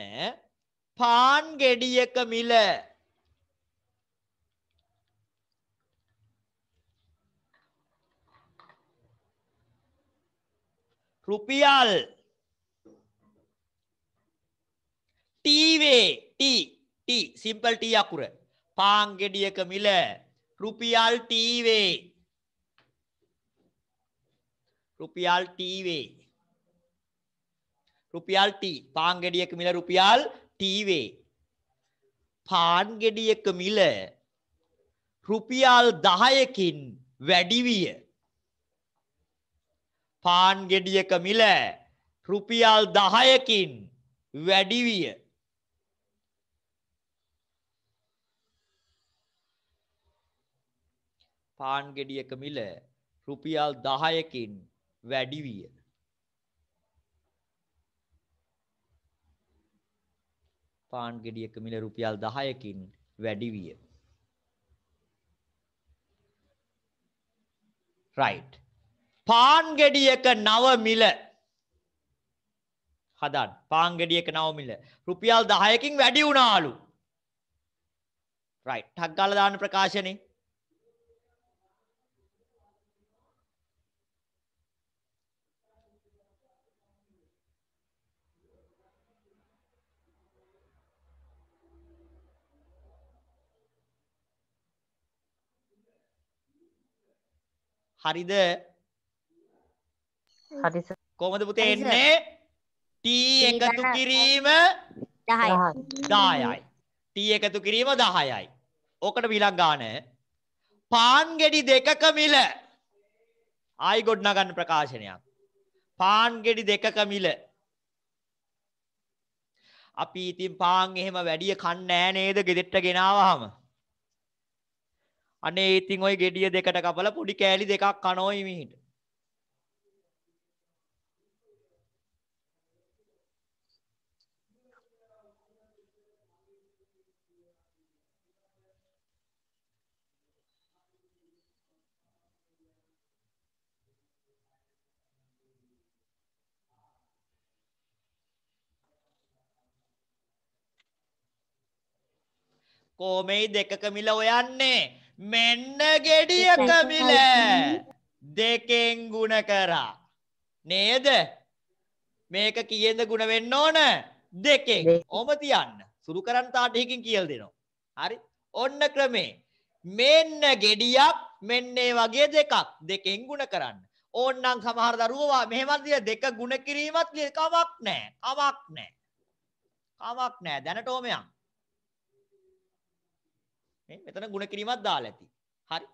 පාන් ගෙඩියක මිල රුපියල් ටීවේ ටී T simple T අකුර. පාන් ගෙඩියක මිල රුපියල් T වේ. රුපියල් T වේ. රුපියල් T පාන් ගෙඩියක මිල රුපියල් T වේ. පාන් ගෙඩියක මිල රුපියල් 10කින් වැඩි විය. පාන් ගෙඩියක මිල රුපියල් 10කින් වැඩි විය. පාන් ගෙඩියක මිල රුපියල් 10කින් වැඩි විය. පාන් ගෙඩියක මිල රුපියල් 10කින් වැඩි විය. right පාන් ගෙඩියක 9 මිල හදන්න පාන් ගෙඩියක 9 මිල රුපියල් 10කින් වැඩි වුණාලු right ටක් ගාලා දාන්න ප්‍රකාශනේ හරිද කොමද පුතේ එන්නේ ටී එකතු කිරීම දායයි ටී එකතු කිරීම දහයයි ඕකට විලක් ගාන පාන් ගෙඩි දෙකක මිල ආයි ගොඩ්නගන්න ප්‍රකාශනයක් පාන් ගෙඩි දෙකක මිල අපි ඉතින් පාන් එහෙම වැඩිය කන්නේ නෑ නේද ගෙදෙට්ට ගෙනාවහම අනේ ඉතින් ওই gediya දෙකට කපලා පොඩි කෑලි දෙකක් කනෝයි මිහිට. කොමෙයි දෙකක මිල ඔයන්නේ මෙන්න ගෙඩියක මිල දෙකෙන් ගුණ කරා. නේද? මේක කීයෙන්ද ගුණ වෙන්න ඕන? දෙකෙන්. ඔහම තියන්න. සුරු කරන් තාට එකකින් කියලා දෙනවා. හරි? ඔන්න ක්‍රමේ. මෙන්න ගෙඩියක් මෙන්න වගේ දෙකක් දෙකෙන් ගුණ කරන්න. ඕන්නම් සමහර දරුවෝ මෙහෙමත් දින දෙක ගුණ කිරීමත් කමක් නැහැ. කමක් නැහැ. කමක් නැහැ. දැනට ඕමයක්. මේ මෙතන ಗುಣ කිරීමක් දාලා ඇති. හරි.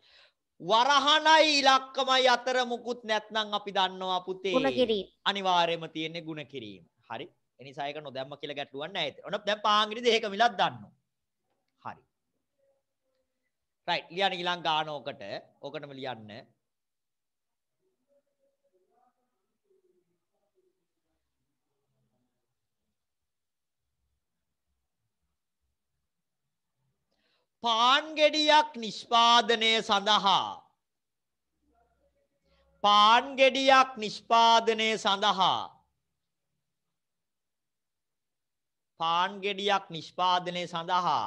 වරහණයි ඉලක්කමයි අතර මුකුත් නැත්නම් අපි දන්නවා පුතේ. ಗುಣ කිරීම. අනිවාර්යයෙන්ම තියෙන්නේ ಗುಣ කිරීම. හරි. ඒ නිසා ඒක නොදැම්ම කියලා ගැටලුවක් නැහැ. ඔන්න දැන් පාංගිරිද ඒක මිලක් දන්නවා. හරි. රයිට්. ලියන්න ඊළඟ ගානෝකට. ඕකටම ලියන්න. පාන් ගෙඩියක් නිෂ්පාදනය සඳහා පාන් ගෙඩියක් නිෂ්පාදනය සඳහා පාන් ගෙඩියක් නිෂ්පාදනය සඳහා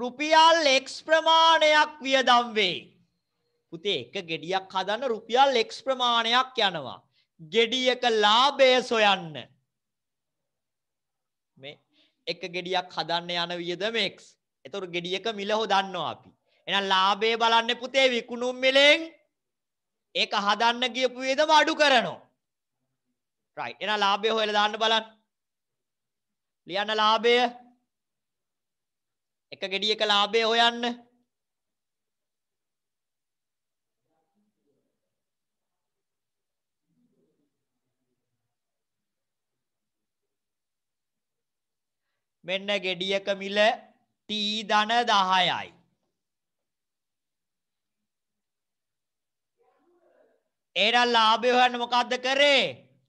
රුපියල් x ප්‍රමාණයක් වියදම් වේ. පුතේ එක ගෙඩියක් හදන්න රුපියල් x ප්‍රමාණයක් යනවා. ගෙඩියක ලාභය සොයන්න. මේ එක ගෙඩියක් හදන්න යන වියදම x. එතකොට gediyak මිල හොදන්නවා අපි. එහෙනම් ලාභේ බලන්නේ පුතේ විකුණුම් මිලෙන් ඒක හදන්න ගියපු වේදම අඩු කරනවා. right. එහෙනම් ලාභය හොයලා දාන්න බලන්න. ලියන්න ලාභය එක ගෙඩියක ලාභය හොයන්න. මෙන්න ගෙඩියක මිල ටී ධන 10යි. එරා ලාභය හොයන්න මොකද්ද කරේ?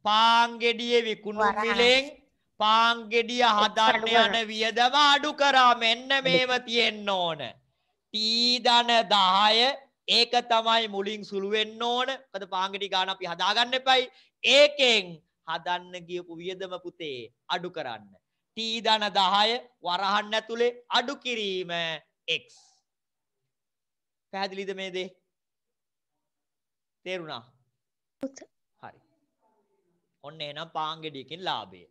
පාන් ගෙඩියේ විකුණු මිලෙන් පාන් ගෙඩිය හදන්න යන වියදම අඩු කරා. මෙන්න මේව තියෙන්න ඕන. ටී ධන 10 ඒක තමයි මුලින් සුළු වෙන්න ඕන. මොකද පාන් ගෙඩි ගන්න අපි හදාගන්න එපයි. ඒකෙන් හදන්න ගියපු වියදම පුතේ අඩු කරන්න. t ධන 10 වරහන් ඇතුලේ අඩු කිරීම x පැහැදිලිද මේ දේ තේරුණා හරි ඔන්න එහෙනම් පාංගෙඩියකින් ලාභය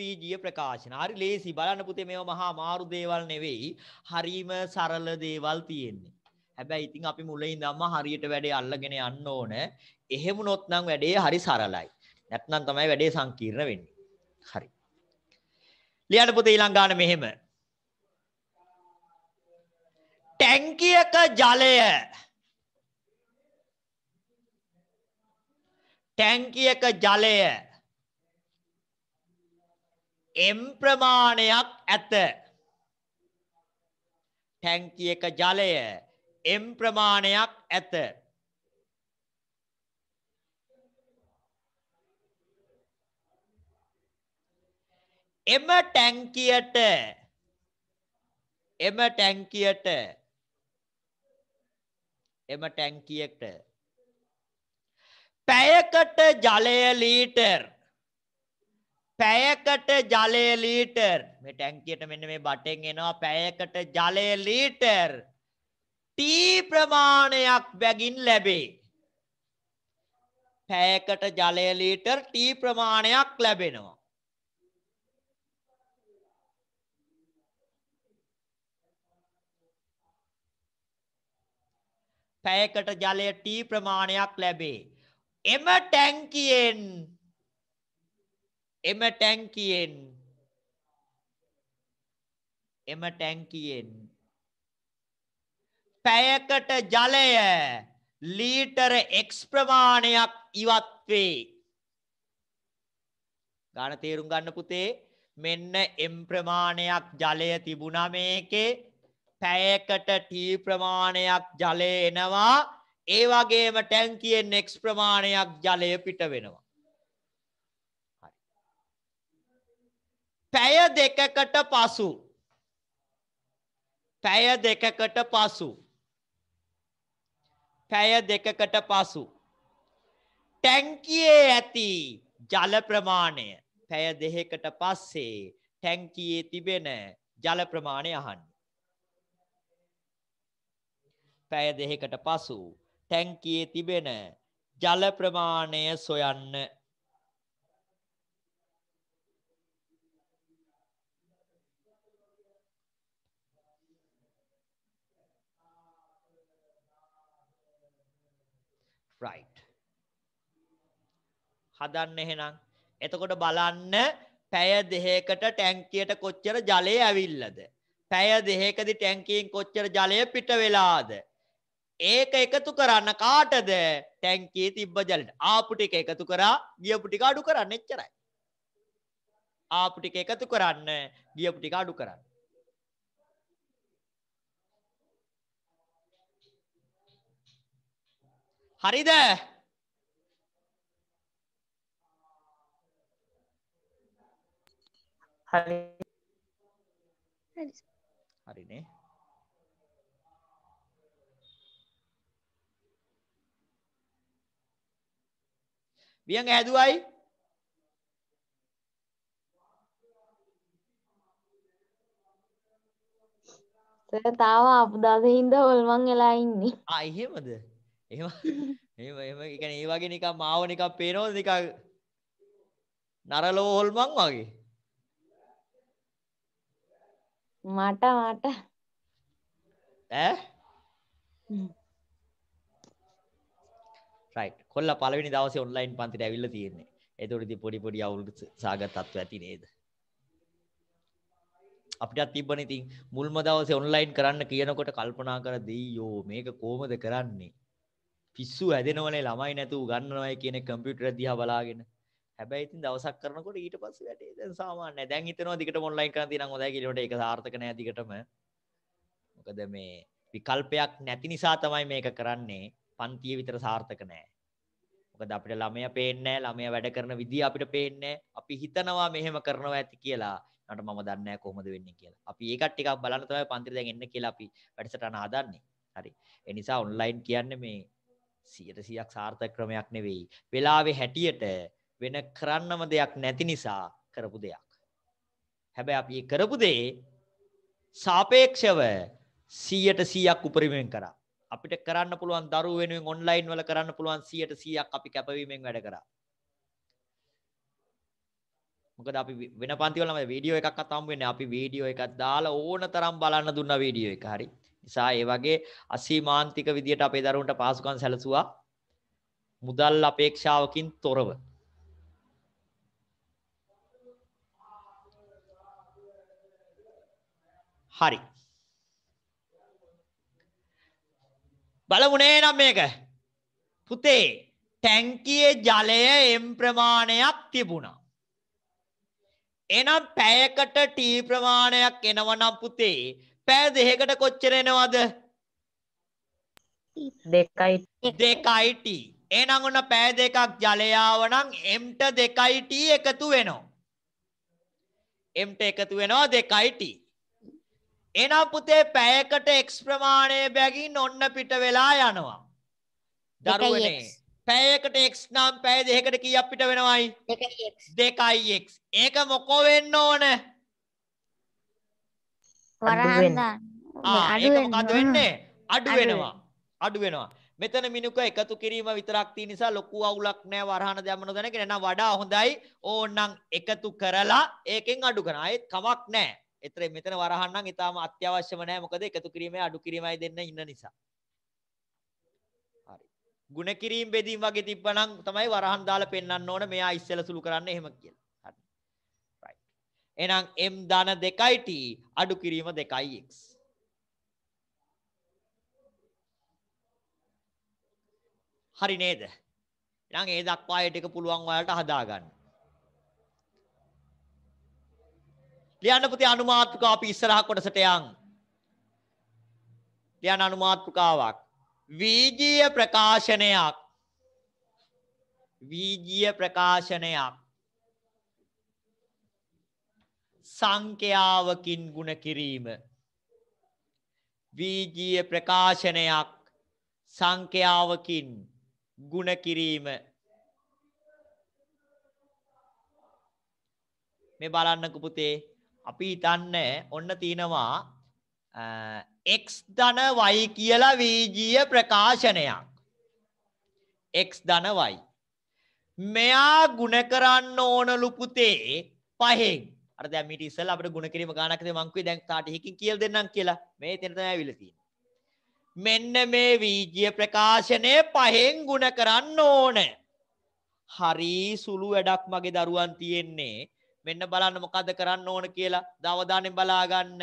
වීජීය ප්‍රකාශන හරි ලේසි බලන්න පුතේ මේවා මහා මාරු දේවල් නෙවෙයි හරීම සරල දේවල් තියෙන්නේ හැබැයි ඉතින් අපි මුලින් ඉඳන්ම හරියට වැඩේ අල්ලගෙන යන්න ඕන එහෙමුනොත් නම් වැඩේ හරි සරලයි නැත්නම් තමයි වැඩේ සංකීර්ණ වෙන්නේ හරි ලියන්න පුතේ ඊළඟ ගාන මෙහෙම. ටැංකියක ජලය ටැංකියක ජලය එම් ප්‍රමාණයක් ඇත. ටැංකියක ජලය එම් ප්‍රමාණයක් ඇත. එම ටැංකියට එම ටැංකියට එම ටැංකියට පැයකට ජලය ලීටර් පැයකට ජලය ලීටර් මේ ටැංකියට මෙන්න මේ බටෙන් එනවා පැයකට ජලය ලීටර් ටී ප්‍රමාණයක් බැගින් ලැබේ පැයකට ජලය ලීටර් ටී ප්‍රමාණයක් ලැබෙනවා පැයකට ජලය T ප්‍රමාණයක් ලැබේ. එම ටැංකියෙන් එම ටැංකියෙන් එම ටැංකියෙන් පැයකට ජලය ලීටර x ප්‍රමාණයක් ඉවත් වේ. ගාන තේරුම් ගන්න පුතේ මෙන්න m ප්‍රමාණයක් ජලය තිබුණා මේකේ පැයකට T ප්‍රමාණයක් ජලය එනවා ඒ වගේම ටැංකියෙන් X ප්‍රමාණයක් ජලය පිට වෙනවා හරි පැය දෙකකට පසු පැය දෙකකට පසු පැය දෙකකට පසු ටැංකියේ ඇති ජල ප්‍රමාණය පැය දෙකකට පස්සේ ටැංකියේ තිබෙන ජල ප්‍රමාණය අහන්න පැය දෙකකට පසු ටැංකියේ තිබෙන ජල ප්‍රමාණය සොයන්න. right හදන්න එහෙනම් එතකොට බලන්න පැය දෙකකට ටැංකියට කොච්චර ජලය ඇවිල්ලාද පැය දෙකකදී ටැංකියෙන් කොච්චර ජලය පිට වෙලාද ඒක එකතු කරන්න කාටද ටැංකී තිබ්බ ජලට ආපු ටික එකතු කරා ගියපු ටික අඩු කරන්න එච්චරයි. ආපු ටික එකතු කරන්න ගියපු ටික අඩු කරන්න. හරිද? හරි. හරිනේ. වියංග හැදුවයි සර් තාම අපදාසේ හින්දා හොල්මන් වෙලා ඉන්නේ. ආ එහෙමද? එහෙම එහෙම එහෙම ඒ කියන්නේ ඒ වගේ නිකන් මාව නිකන් පේනවද නිකන් නරලෝ හොල්මන් වගේ? මට මට ඈ කොල්ලා පළවෙනි දවසේ ඔන්ලයින් පන්තිට ඇවිල්ලා තියෙන්නේ. ඒතකොට ඉතින් පොඩි පොඩි අවුල් සාගත තත්ත්ව ඇති නේද? අපිටත් තිබ්බනේ ඉතින් මුල්ම දවසේ ඔන්ලයින් කරන්න කියනකොට කල්පනා කර දෙයියෝ මේක කොහොමද කරන්නේ? පිස්සු හැදෙනවනේ ළමයි නැතුව ගන්නවයි කියන කම්පියුටර් දිහා බලාගෙන. හැබැයි ඉතින් දවසක් කරනකොට ඊට පස්සේ වැටේ. දැන් සාමාන්‍යයි. දැන් හිතනවා දිගටම ඔන්ලයින් කරන් තියෙනම් හොඳයි කියලා. ඒකට ඒක සාර්ථක නෑ දිගටම. මොකද මේ විකල්පයක් නැති නිසා තමයි මේක කරන්නේ. පන්තිය විතර සාර්ථක නෑ. මොකද අපිට ළමයා පේන්නේ ළමයා වැඩ කරන විදිය අපිට පේන්නේ අපි හිතනවා මෙහෙම කරනවා ඇති කියලා. නට මම දන්නේ කොහොමද වෙන්නේ කියලා. අපි ඒකත් ටිකක් බලන්න තමයි පන්තිර දැන් එන්න කියලා අපි වැඩසටහන හදන්නේ. හරි. ඒ නිසා ඔන්ලයින් කියන්නේ මේ 100%ක් සාර්ථක ක්‍රමයක් නෙවෙයි. වෙලාවේ හැටියට වෙන කරන්නම දෙයක් නැති නිසා කරපු දෙයක්. හැබැයි අපි කරපු දේ සාපේක්ෂව 100ට 100ක් උපරිමයෙන් කරා. අපිට කරන්න පුළුවන් දරුවෝ වෙනුවෙන් ඔන්ලයින් වල කරන්න පුළුවන් 100%ක් අපි කැපවීමෙන් වැඩ කරා. මොකද අපි වෙන පන්ති වල නම් වීඩියෝ එකක්වත් හම්බ වෙන්නේ අපි වීඩියෝ එකක් දාලා ඕන තරම් බලන්න දුන්නා වීඩියෝ එක හරි. නිසා ඒ වගේ අසීමාන්තික විදියට අපේ දරුවන්ට පාසුකම් සැලසුවා. මුදල් අපේක්ෂාවකින් තොරව. හරි. බලමුනේ නම් මේක. පුතේ ටැංකියේ ජලය M ප්‍රමාණයක් තිබුණා. එහෙනම් පැයකට T ප්‍රමාණයක් එනවනම් පුතේ පැය දෙකකට කොච්චර එනවද? දෙකයි දෙකයි T. එහෙනම් ඔන්න පැය දෙකක් ජලය ආවනම් M ට දෙකයි T එකතු වෙනවා. M ට එකතු වෙනවා දෙකයි T. එහෙනම් පුතේ පැයකට x ප්‍රමාණය බැගින් ඔන්න පිට වෙලා යනවා. දරුවනේ පැයකට x නම් පැය දෙකකට කීයක් පිට වෙනවයි? 2x. 2x. ඒක මොකෝ වෙන්න ඕන? වරහන් දාන්න. ආ ඒක මොකද වෙන්නේ? අඩු වෙනවා. අඩු වෙනවා. මෙතන මිනුක එකතු කිරීම විතරක් තියෙන නිසා ලොකු අවුලක් නෑ වරහන දැමන දැනගෙන නම් වඩා හොඳයි ඕන්නම් එකතු කරලා ඒකෙන් අඩු කරන අයෙත් කමක් නෑ එතන මෙතන වරහන් නම් ඊටාම අත්‍යවශ්‍යම නැහැ. මොකද එකතු කිරීමයි අඩු කිරීමයි දෙන්න ඉන්න නිසා. හරි. ಗುಣ කිරීම බෙදීම් වගේ තිබ්බනම් තමයි වරහන් දාලා පෙන්වන්න ඕන මෙයා ඉස්සෙල්ලා සුළු කරන්න එහෙම කියලා. හරි. right. එහෙනම් m ධන 2යි t අඩු කිරීම 2යි x. හරි නේද? එහෙනම් ඒ දක්වා ඒ ටික පුළුවන් ඔයාලට හදාගන්න. ලියන්න පුතේ අනුමාත්‍රිකාව අපි ඉස්සරහ කොටසට යන්. ලියන අනුමාත්‍රිකාවක්. වීජීය ප්‍රකාශනයක්. වීජීය ප්‍රකාශනයක්. සංඛ්‍යාවකින් ಗುಣ කිරීම. වීජීය ප්‍රකාශනයක් සංඛ්‍යාවකින් ಗುಣ කිරීම මේ බලන්නකෝ පුතේ අපි හිතන්නේ ඔන්න තියෙනවා x ධන y කියලා වීජීය ප්‍රකාශනයක්. x ධන y. මෙයා ಗುಣ කරන්න ඕනලු පුතේ පහෙන්. අර දැන් මීට ඉස්සෙල්ලා අපිට ಗುಣ කිරීම ගානක් ඉතින් මං කිව්වේ දැන් තාට එකකින් කියලා දෙන්නම් කියලා. මේ එතන තමයි ඇවිල්ලා තියෙන්නේ. මෙන්න මේ වීජීය ප්‍රකාශනය පහෙන් ಗುಣ කරන්න ඕනේ. හරි සුළු වැඩක් මගේ දරුවන් තියෙන්නේ මෙන්න බලන්න මොකද කරන්න ඕන කියලා දවදානෙන් බලාගන්න.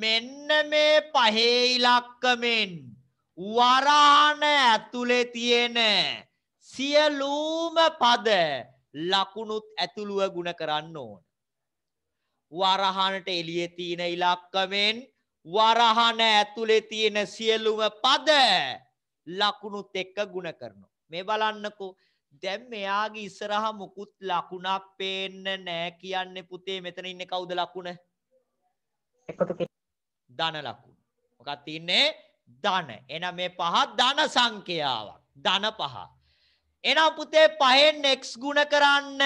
මෙන්න මේ පහේ ඉලක්කමෙන් වරාණ ඇතුලේ තියෙන සියලූම පද ලකුණුත් ඇතුළුව ගුණ කරන්න ඕන. වරහනට එළියේ තියෙන ඉලක්කමෙන් වරහන ඇතුලේ තියෙන සියලුම පද ලකුණුත් එක්ක ගුණ කරනවා. මේ බලන්නකෝ දැන් මෙයාගේ ඉස්සරහා මුකුත් ලකුණක් පේන්න නෑ කියන්නේ පුතේ මෙතන ඉන්නේ කවුද ලකුණ? එකතු ධන ලකුණ. මොකක්ද තින්නේ? ධන. එහෙනම් මේ පහ ධන සංඛ්‍යාවක්. ධන පහ. එහෙනම් පුතේ පහෙන් x ගුණ කරන්න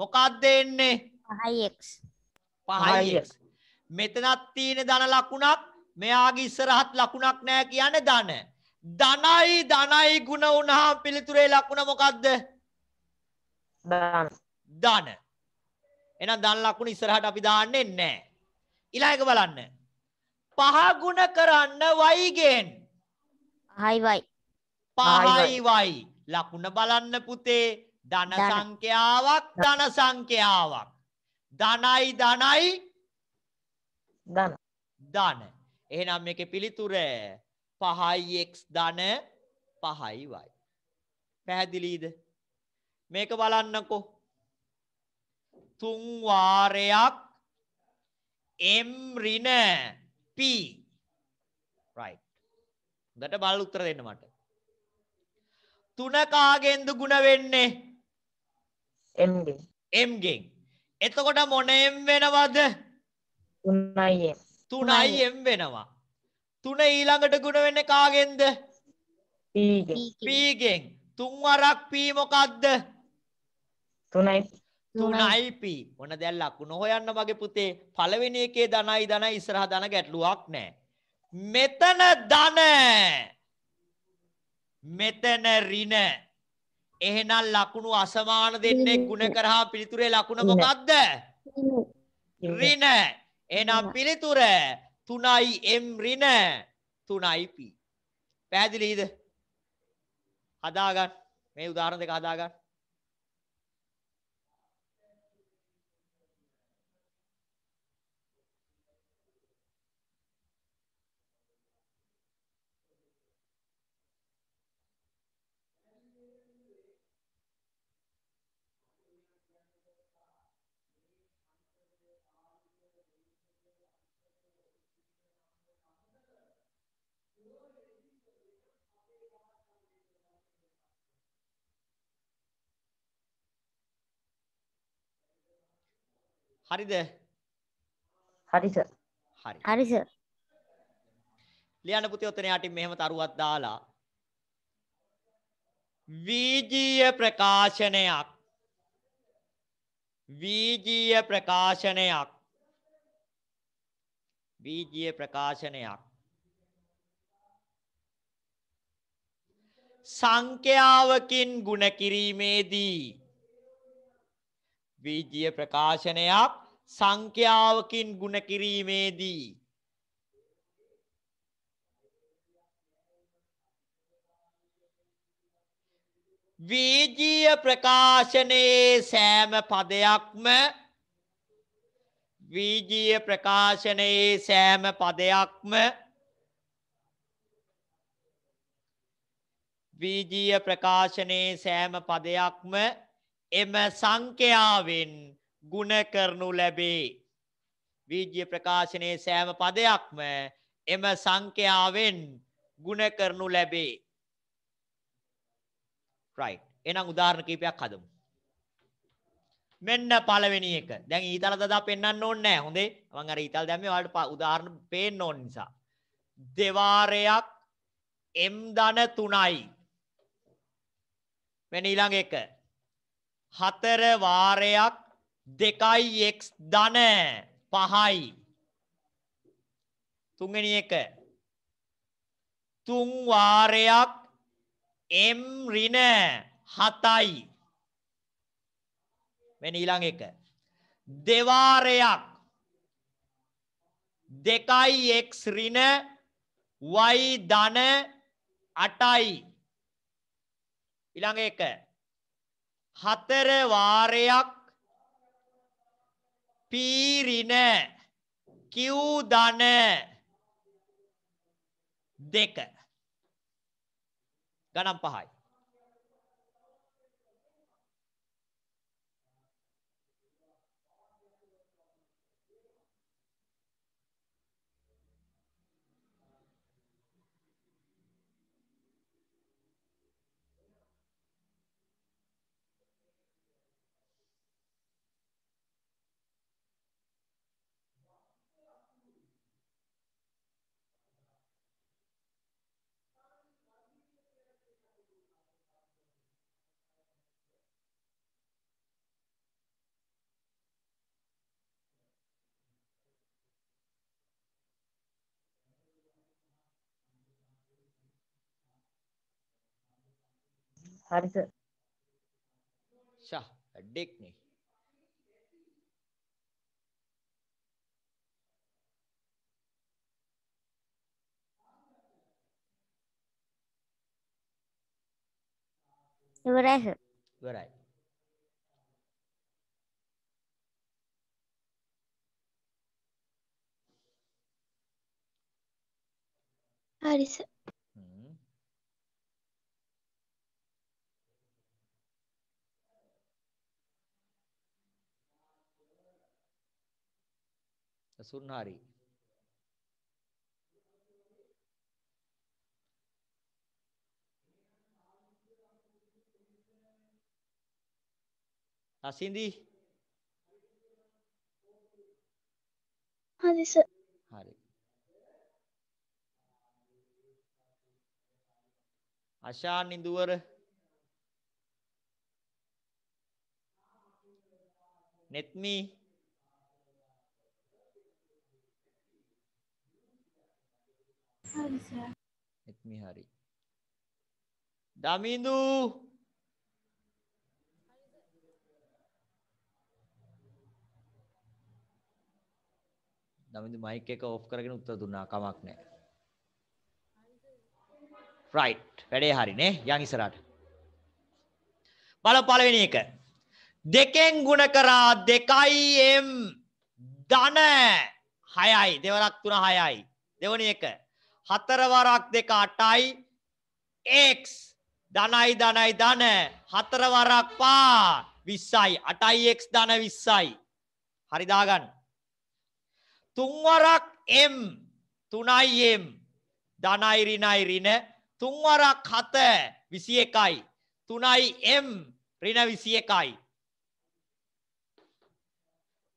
මොකක්ද එන්නේ? 5x. 5x. මෙතනත් තියෙන ධන ලකුණක් මෙයාගේ ඉස්සරහත් ලකුණක් නෑ කියන්නේ ධන. ධනයි ධනයි ගුණ වුණාම පිළිතුරේ ලකුණ මොකද්ද? ධන. ධන. එහෙනම් ධන ලකුණ ඉස්සරහට අපි දාන්නේ නැහැ. ඊළඟ එක බලන්න. පහ ගුණ කරන්න y ගෙන්. හයි y. පහයි y. ලකුණ බලන්න පුතේ. ධන සංඛ්‍යාවක් ධන සංඛ්‍යාවක්. ධනයි ධනයි ධන. ධන. එහෙනම් මේකේ පිළිතුර 5x ධන 5y. පැහැදිලිද? මේක බලන්නකෝ. තුන් වාරයක් m ඍණ p right. හොඳට බලලා උත්තර දෙන්න මට. තුන කාගෙන්ද ಗುಣ වෙන්නේ? m ගෙන්. m ගෙන්. එතකොට මොන m වෙනවද? 3m. 3m වෙනවා. තුන ඊළඟට ගුණ වෙන්නේ කාගෙන්ද? පීගෙන්. තුන් වරක් පී මොකද්ද? තුනයි. තුනයි පී. මොන දැල්ලක් උන හොයන්න මගේ පුතේ. පළවෙනි එකේ ධනයි ධනයි ඉස්සරහ ධන ගැටලුවක් නැහැ. මෙතන ධන. මෙතන ඍණ. එහෙනම් ලකුණු අසමාන දෙන්නේ ಗುಣ කරහා පිළිතුරේ ලකුණ මොකද්ද? ඍණ. එහෙනම් පිළිතුර 3යි m ඍණ 3යි p පැහැදිලිද හදාගන්න මේ උදාහරණ දෙක හදාගන්න හරිද? හරි සර්. හරි. හරි සර්. ලියන්න පුතේ ඔතන යටින් මෙහෙම තරුවක් දාලා වීජීය ප්‍රකාශනයක් වීජීය ප්‍රකාශනයක් වීජීය ප්‍රකාශනයක් සංඛ්‍යාවකින් ගුණ කිරීමේදී වීජීය ප්‍රකාශනයක් සංඛ්‍යාවකින් ගුණ කිරීමේදී වීජීය ප්‍රකාශනයේ සෑම පදයක්ම වීජීය ප්‍රකාශනයේ සෑම පදයක්ම වීජීය ප්‍රකාශනයේ සෑම පදයක්ම එම සංඛ්‍යාවෙන් ಗುಣ කරනු ලැබේ. වීජ්‍ය ප්‍රකාශනයේ සෑම පදයක්ම එම සංඛ්‍යාවෙන් ಗುಣ කරනු ලැබේ. right. එහෙනම් උදාහරණ කිහිපයක් හදමු. මෙන්න පළවෙනි එක. දැන් ඊතල දදා පෙන්වන්න ඕනේ නැහැ. හොඳේ. මම අර ඊතල දැම්මේ ඔයාලට උදාහරණ පේන්න ඕන නිසා. දෙවාරයක් m ධන 3යි. මෙන්න ඊළඟ එක. හතර වාරයක් 2x ධන 5යි තුන්වෙනි එක තුන් වාරයක් m ඍණ 7යි මෙන්න ඊළඟ එක දෙවාරයක් 2x ඍණ y ධන 8යි ඊළඟ එක හතර වාරයක් පීරින කිව් දන දෙක ගණන් පහයි हर्ज शाह अच्छा, डेक नहीं वराह वराह हर्ष සුන්හාරි. අසින්දි හරි සර් හරි අශාන් නිදුවර netmi හරි සර්. එත්මි හරි. දමිඳු දමිඳු මයික් එක ඔෆ් කරගෙන උත්තර දුන්නා කමක් නැහැ. රයිට් වැඩේ හරිනේ යන් ඉස්සරහට බල පළවෙනි එක දෙකෙන් ගුණ කරා 2m ධන 6යි දෙවරක් 3 6යි දෙවෙනි එක හතරවරක් දෙක අටයි x ධනයි ධනයි ධන හතරවරක් පා 20යි 8යි x ධන 20යි හරි දාගන්න තුන්වරක් m 3යි m ධනයි ඍණයි ඍණ තුන්වරක් 7 21යි 3යි m ඍණ 21යි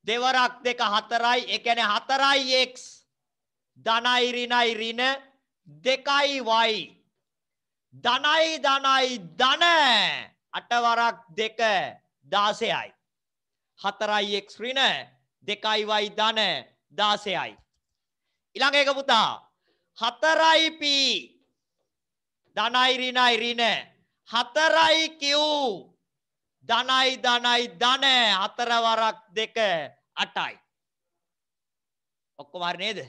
දෙවරක් දෙක හතරයි ඒ කියන්නේ හතරයි x ධනයි ඍණයි ඍණ දෙකයි y ධනයි ධනයි ධන අටවරක් දෙක 16යි 4යි x ඍණ 2යි y ධන 16යි ඊළඟ එක පුතා 4යි p ධනයි ඍණයි ඍණ 4යි q ධනයි ධනයි ධන හතරවරක් දෙක 8යි ඔක්කොම හරි නේද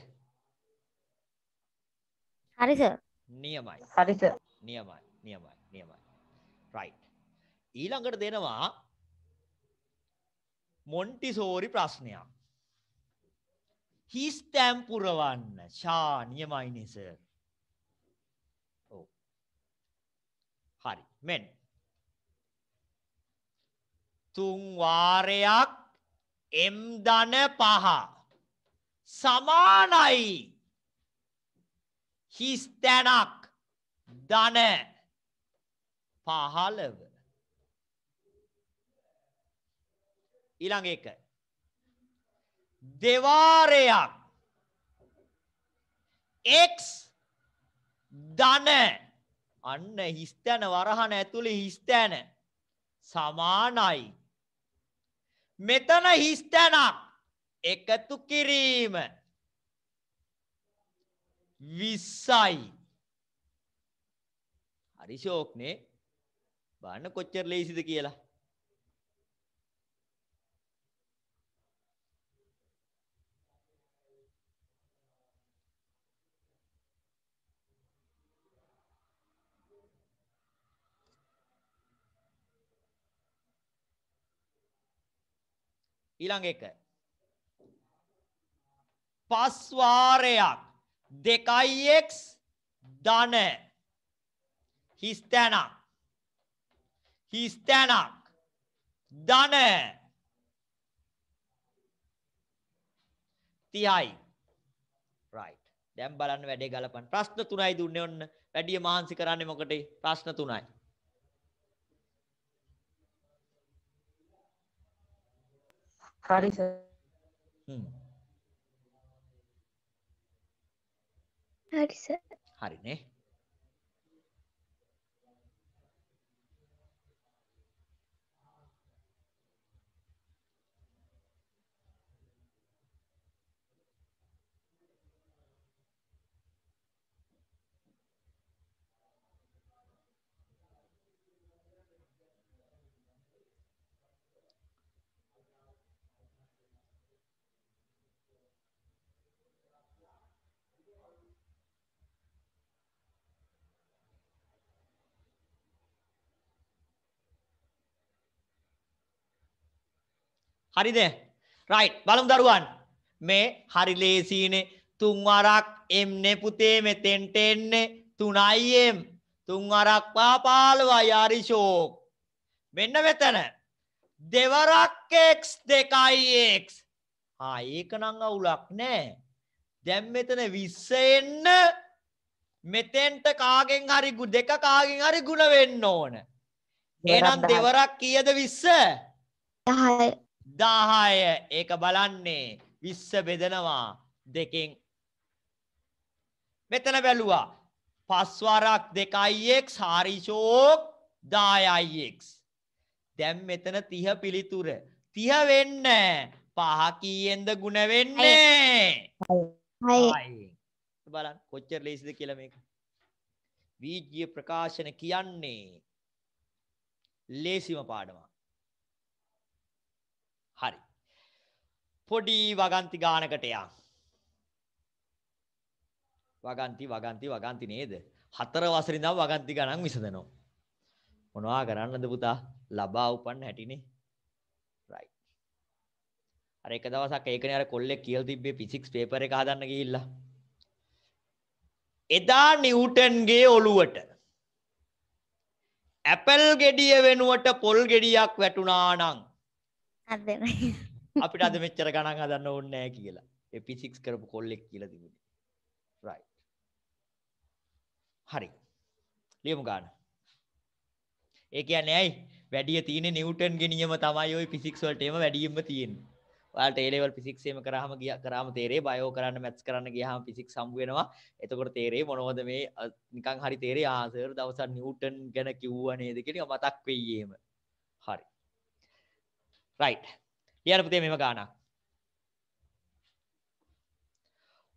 හරි සර්. නියමයි. හරි සර්. නියමයි. නියමයි. නියමයි. right. ඊළඟට දෙනවා මොන්ටිසෝරි ප්‍රශ්නයක්. හිස් තැම් පුරවන්න. ෂා නියමයිනේ සර්. ඔව්. හරි. මෙන්න. තුන් වාරයක් m ධන පහ සමානයි හිස් තැනක් ධන පහළව ඊළඟ එක දෙවාරයක් x ධන අන්න හිස්තැන වරහන ඇතුලේ හිස්තැන සමානයි මෙතන හිස්තැනක් එකතු කිරීම 20යි. හරි ෂෝක් නේ. බලන්න කොච්චර ලේසිද කියලා. ඊළඟ එක පස් වාරයක් 2x ධන හිස් තැනක් හිස් තැනක් ධන 30යි right දැන් බලන්න වැඩේ ගලපන්න ප්‍රශ්න තුනයි දුන්නේ ඔන්න වැඩි මහන්සි කරන්නේ මොකටේ ප්‍රශ්න තුනයි හරි සර් හ්ම් හරි නේ හරිද? රයිට්. බලමු දරුවන්. මේ හරි ලේසියිනේ. තුන් වරක් එම්නේ පුතේ මෙතෙන්ට එන්නේ 3යි එම්. තුන් වරක් පහ 15යි අරිෂෝක්. මෙන්න මෙතන. දෙවරක් x 2යි x. ආ ඒක නම් අවුලක් නෑ. දැන් මෙතන 20 එන්න මෙතෙන්ට කාගෙන් හරි දෙක කාගෙන් හරි ಗುಣ වෙන්න ඕන. එහෙනම් දෙවරක් කීයද 20? 10. 10 ඒක බලන්නේ 20 බෙදනවා දෙකෙන් මෙතන බැලුවා පස් වරක් 2x හරිෂෝක් 10x දැන් මෙතන 30 පිළිතුර 30 වෙන්න පහ කීයෙන්ද ಗುಣ වෙන්නේ බලන්න කොච්චර ලේසිද කියලා මේක වීජ්‍ය ප්‍රකාශන කියන්නේ ලේසිම පාඩමක් පොඩි වගන්ති ගානකට යා. වගන්ති වගන්ති වගන්ති නේද? හතර වසරේ ඉඳන් වගන්ති ගණන් විසඳනවා. මොනවා කරන්නද පුතා? ලබා උපන්න හැටිනේ. right. අර එක දවසක් ඒකනේ අර කොල්ලෙක් කියලා තිබ්බේ physics paper එක හදන්න ගිහිල්ලා. එදා නිව්ටන්ගේ ඔළුවට ඇපල් ගෙඩිය වෙනුවට පොල් ගෙඩියක් වැටුණා නම් අද අපිට අද මෙච්චර ගණන් හදන්න ඕනේ නැහැ කියලා. ඒ ෆිසික්ස් කරපු කොල්ලෙක් කියලා තිබුණේ. right. හරි. ලියමු ගන්න. ඒ කියන්නේ ඇයි? වැඩි තියෙන්නේ නිව්ටන්ගේ නියම තමයි ওই ෆිසික්ස් වලට එම වැඩියෙන්ම තියෙන්නේ. ඔයාලට ඒ ලෙවල් ෆිසික්ස් එහෙම කරාම ගියා කරාම තේරේ බයෝ කරන්න මැත්ස් කරන්න ගියාම ෆිසික්ස් හම්බ වෙනවා. එතකොට තේරේ මොනවද මේ නිකන් හරි තේරේ ආ සර් දවසක් නිව්ටන් ගැන කිව්වා නේද කියලා මතක් වෙයි එහෙම. හරි. right. ඊට පුතේ මෙව ගානක්.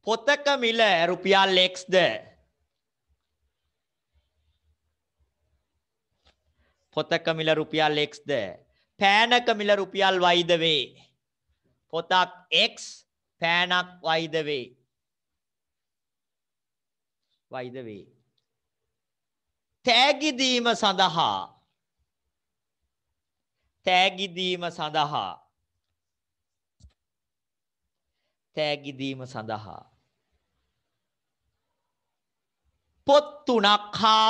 පොතක මිල රුපියල් x ද පොතක මිල රුපියල් x ද පෑනක මිල රුපියල් y ද වේ පොතක් x පෑනක් y ද වේ y ද වේ තෑගි දීම සඳහා තෑගි දීම සඳහා තෑගි දීම සඳහා පොත් තුනක් හා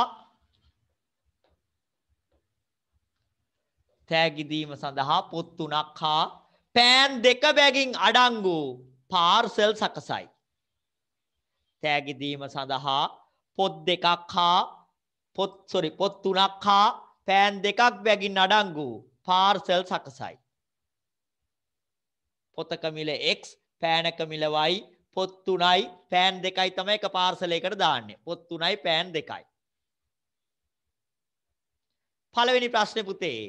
තෑගි දීම සඳහා පොත් තුනක් හා පෑන් දෙක බැගින් අඩංගු පාර්සල් සකසයි තෑගි දීම සඳහා පොත් දෙකක් හා පොත් සොරි පොත් තුනක් හා පෑන් දෙකක් බැගින් අඩංගු පාර්සල් සකසයි පොතක මිල x පෑනක මිලවයි පොත් තුනයි පෑන් දෙකයි තමයි එක පාර්සලයකට දාන්නේ. පොත් තුනයි පෑන් දෙකයි. පළවෙනි ප්‍රශ්නේ පුතේ.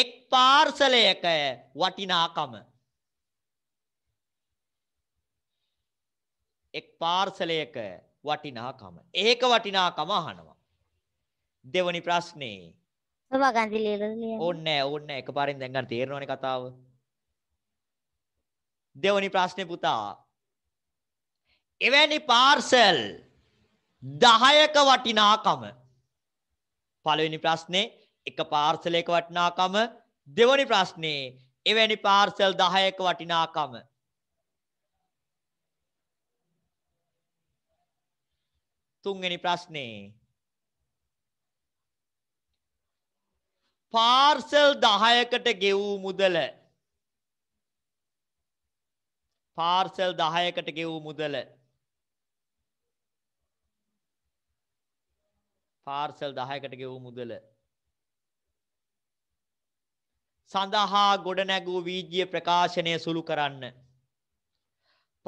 එක් පාර්සලයක වටිනාකම එක් පාර්සලයක වටිනාකම. ඒක වටිනාකම අහනවා. දෙවනි ප්‍රශ්නේ. ඔබ ගන්දි ලියලා ලියන්න. ඕනේ නැහැ ඕනේ නැහැ එකපාරෙන් දැන් ගන්න තේරෙනවනේ කතාව. දෙවනි ප්‍රශ්නේ පුතා. එවැනි පාර්සල් 10ක වටිනාකම. පළවෙනි ප්‍රශ්නේ එක පාර්සලයක වටිනාකම, දෙවනි ප්‍රශ්නේ එවැනි පාර්සල් 10ක වටිනාකම. තුන්වෙනි ප්‍රශ්නේ පාර්සල් 10කට ගෙවූ මුදල පාර්සල් 10කට ගෙවූ මුදල පාර්සල් 10කට ගෙවූ මුදල සඳහා ගොඩනැගූ වීජ්‍ය ප්‍රකාශනය සුළු කරන්න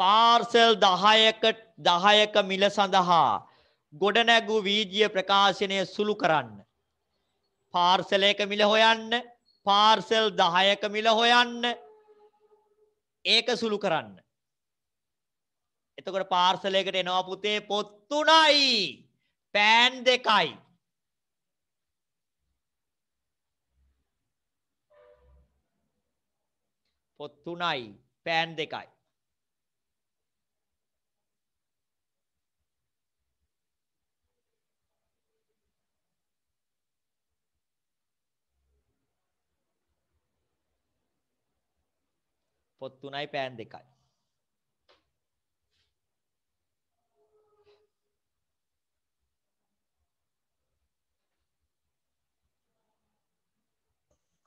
පාර්සල් 10ක 10ක මිල සඳහා ගොඩනැගූ වීජ්‍ය ප්‍රකාශනය සුළු කරන්න පාර්සලයක මිල හොයන්න පාර්සල් 10ක මිල හොයන්න ඒක සුළු කරන්න. එතකොට පාර්සලයකට එනවා පුතේ පොත් තුනයි පෑන් දෙකයි. පොත් තුනයි පෑන් දෙකයි. පොත් 3යි පෑන් 2යි.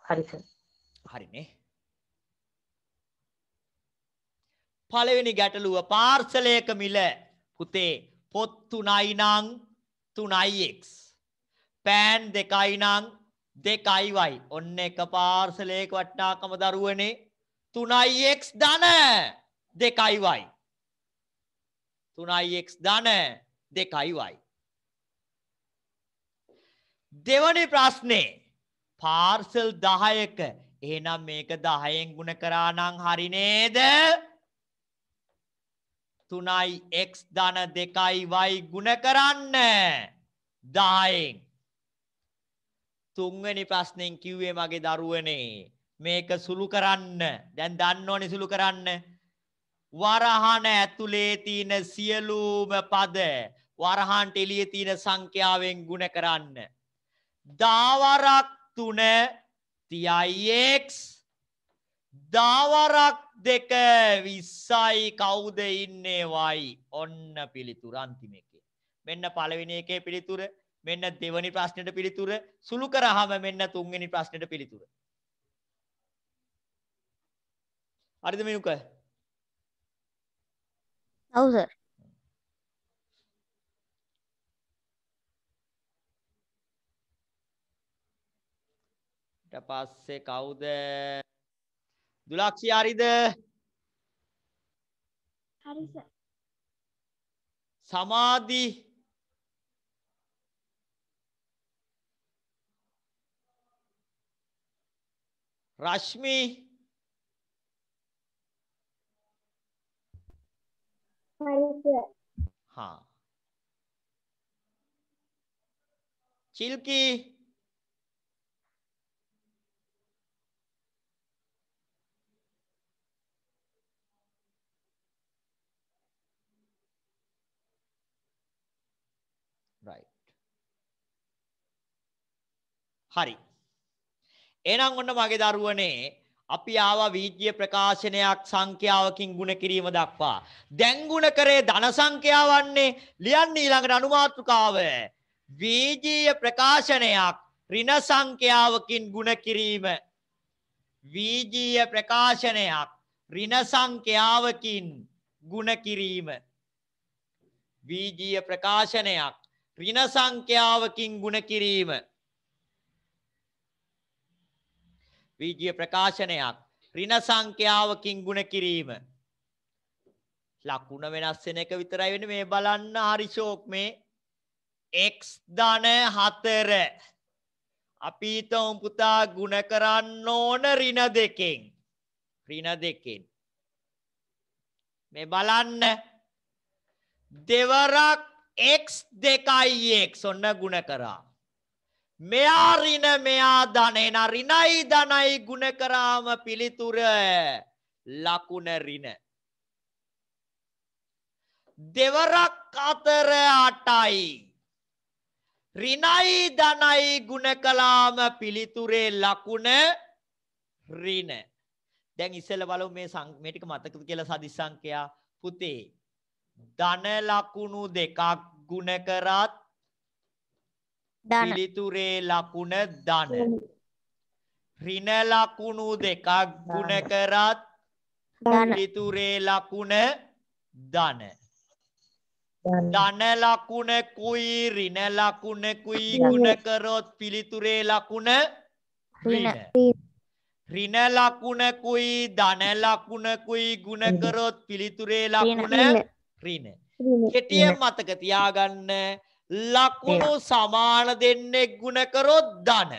හරි සර්. හරිනේ. පළවෙනි ගැටලුව පාර්සලයක මිල පුතේ පොත් 3යි නම් 3x පෑන් 2යි නම් 2y ඔන්න එක පාර්සලයක වටිනාකම දරුවනේ 3x ධන 2y 3x ධන 2y දෙවනි ප්‍රශ්නේ පාර්සල් 10ක එහෙනම් මේක 10ෙන් ගුණ කරා නම් හරි නේද 3x ධන 2y ගුණ කරන්න 10ෙන් තුන්වෙනි ප්‍රශ්නෙන් කිව්වේ මගේ දරුවනේ මේක සුළු කරන්න. දැන් දන්නෝනේ සුළු කරන්න. වරහන ඇතුලේ තියෙන සියලුම පද වරහන්ට එළියේ තියෙන සංඛ්‍යාවෙන් ගුණ කරන්න. දාවරක් 3 30x දාවරක් 2 20යි කවුද ඉන්නේ වයි ඔන්න පිළිතුර අන්තිම එකේ. මෙන්න පළවෙනි එකේ පිළිතුර මෙන්න දෙවැනි ප්‍රශ්නෙට පිළිතුර සුළු කරාම මෙන්න තුන්වෙනි ප්‍රශ්නෙට පිළිතුර. හරිද මේක? ඔව් සර්. ඊට පස්සේ කවුද? දුලක්ෂි හරිද? හරි සර්. සමාධි රශ්මි පරිස හා චිල්කී හරි. එහෙනම් ඔන්න මගේ දරුවනේ අපි ආවා වීජ්‍ය ප්‍රකාශනයක් සංඛ්‍යාවකින් ಗುಣ කිරීම දක්වා. දැන් ಗುಣ කරේ ධන සංඛ්‍යාවන්නේ ලියන්න ඊළඟට අනුමාත්‍රකාව. වීජීය ප්‍රකාශනයක් ඍණ සංඛ්‍යාවකින් ಗುಣ කිරීම. වීජීය ප්‍රකාශනයක් ඍණ සංඛ්‍යාවකින් ಗುಣ කිරීම. වීජීය ප්‍රකාශනයක් ඍණ සංඛ්‍යාවකින් ಗುಣ කිරීම. වීජීය ප්‍රකාශනයක් ඍණ සංඛ්‍යාවකින් ගුණ කිරීම ලකුණ වෙනස් වෙන එක විතරයි වෙන්නේ මේ බලන්න හරිෂෝක් මේ x ධන 4 අපි තෝම් පුතා ගුණ කරන්න ඕන ඍණ දෙකෙන් ඍණ දෙකෙන් මේ බලන්න දෙවරක් x 2යි x ඔන්න ගුණ කරා මෙයා රින මෙයා ධනේන රිනයි ධනයි ගුණ කරාම පිළිතුර ලකුණ රින දෙවරක් අතර අටයි රිනයි ධනයි ගුණ කළාම පිළිතුරේ ලකුණ රින දැන් ඉස්සෙල්ලා බලමු මේ මේ ටික මතකද කියලා සදිස් සංඛ්‍යා පුතේ ධන ලකුණු දෙකක් ගුණ කරත් පිළිතුරේ ලකුණ ධන. ඍණ ලකුණු දෙකක් ගුණ කරත් පිළිතුරේ ලකුණ ධන. ධන ලකුණ කුයි ඍණ ලකුණ කුයි ගුණ කරොත් පිළිතුරේ ලකුණ ඍණ. ඍණ ලකුණ කුයි ධන ලකුණ කුයි ගුණ කරොත් පිළිතුරේ ලකුණ ඍණ. කෙටියෙන් මතක තියාගන්න ලකුණු සමාන දෙන්නෙක් ගුණ කරොත් ධන.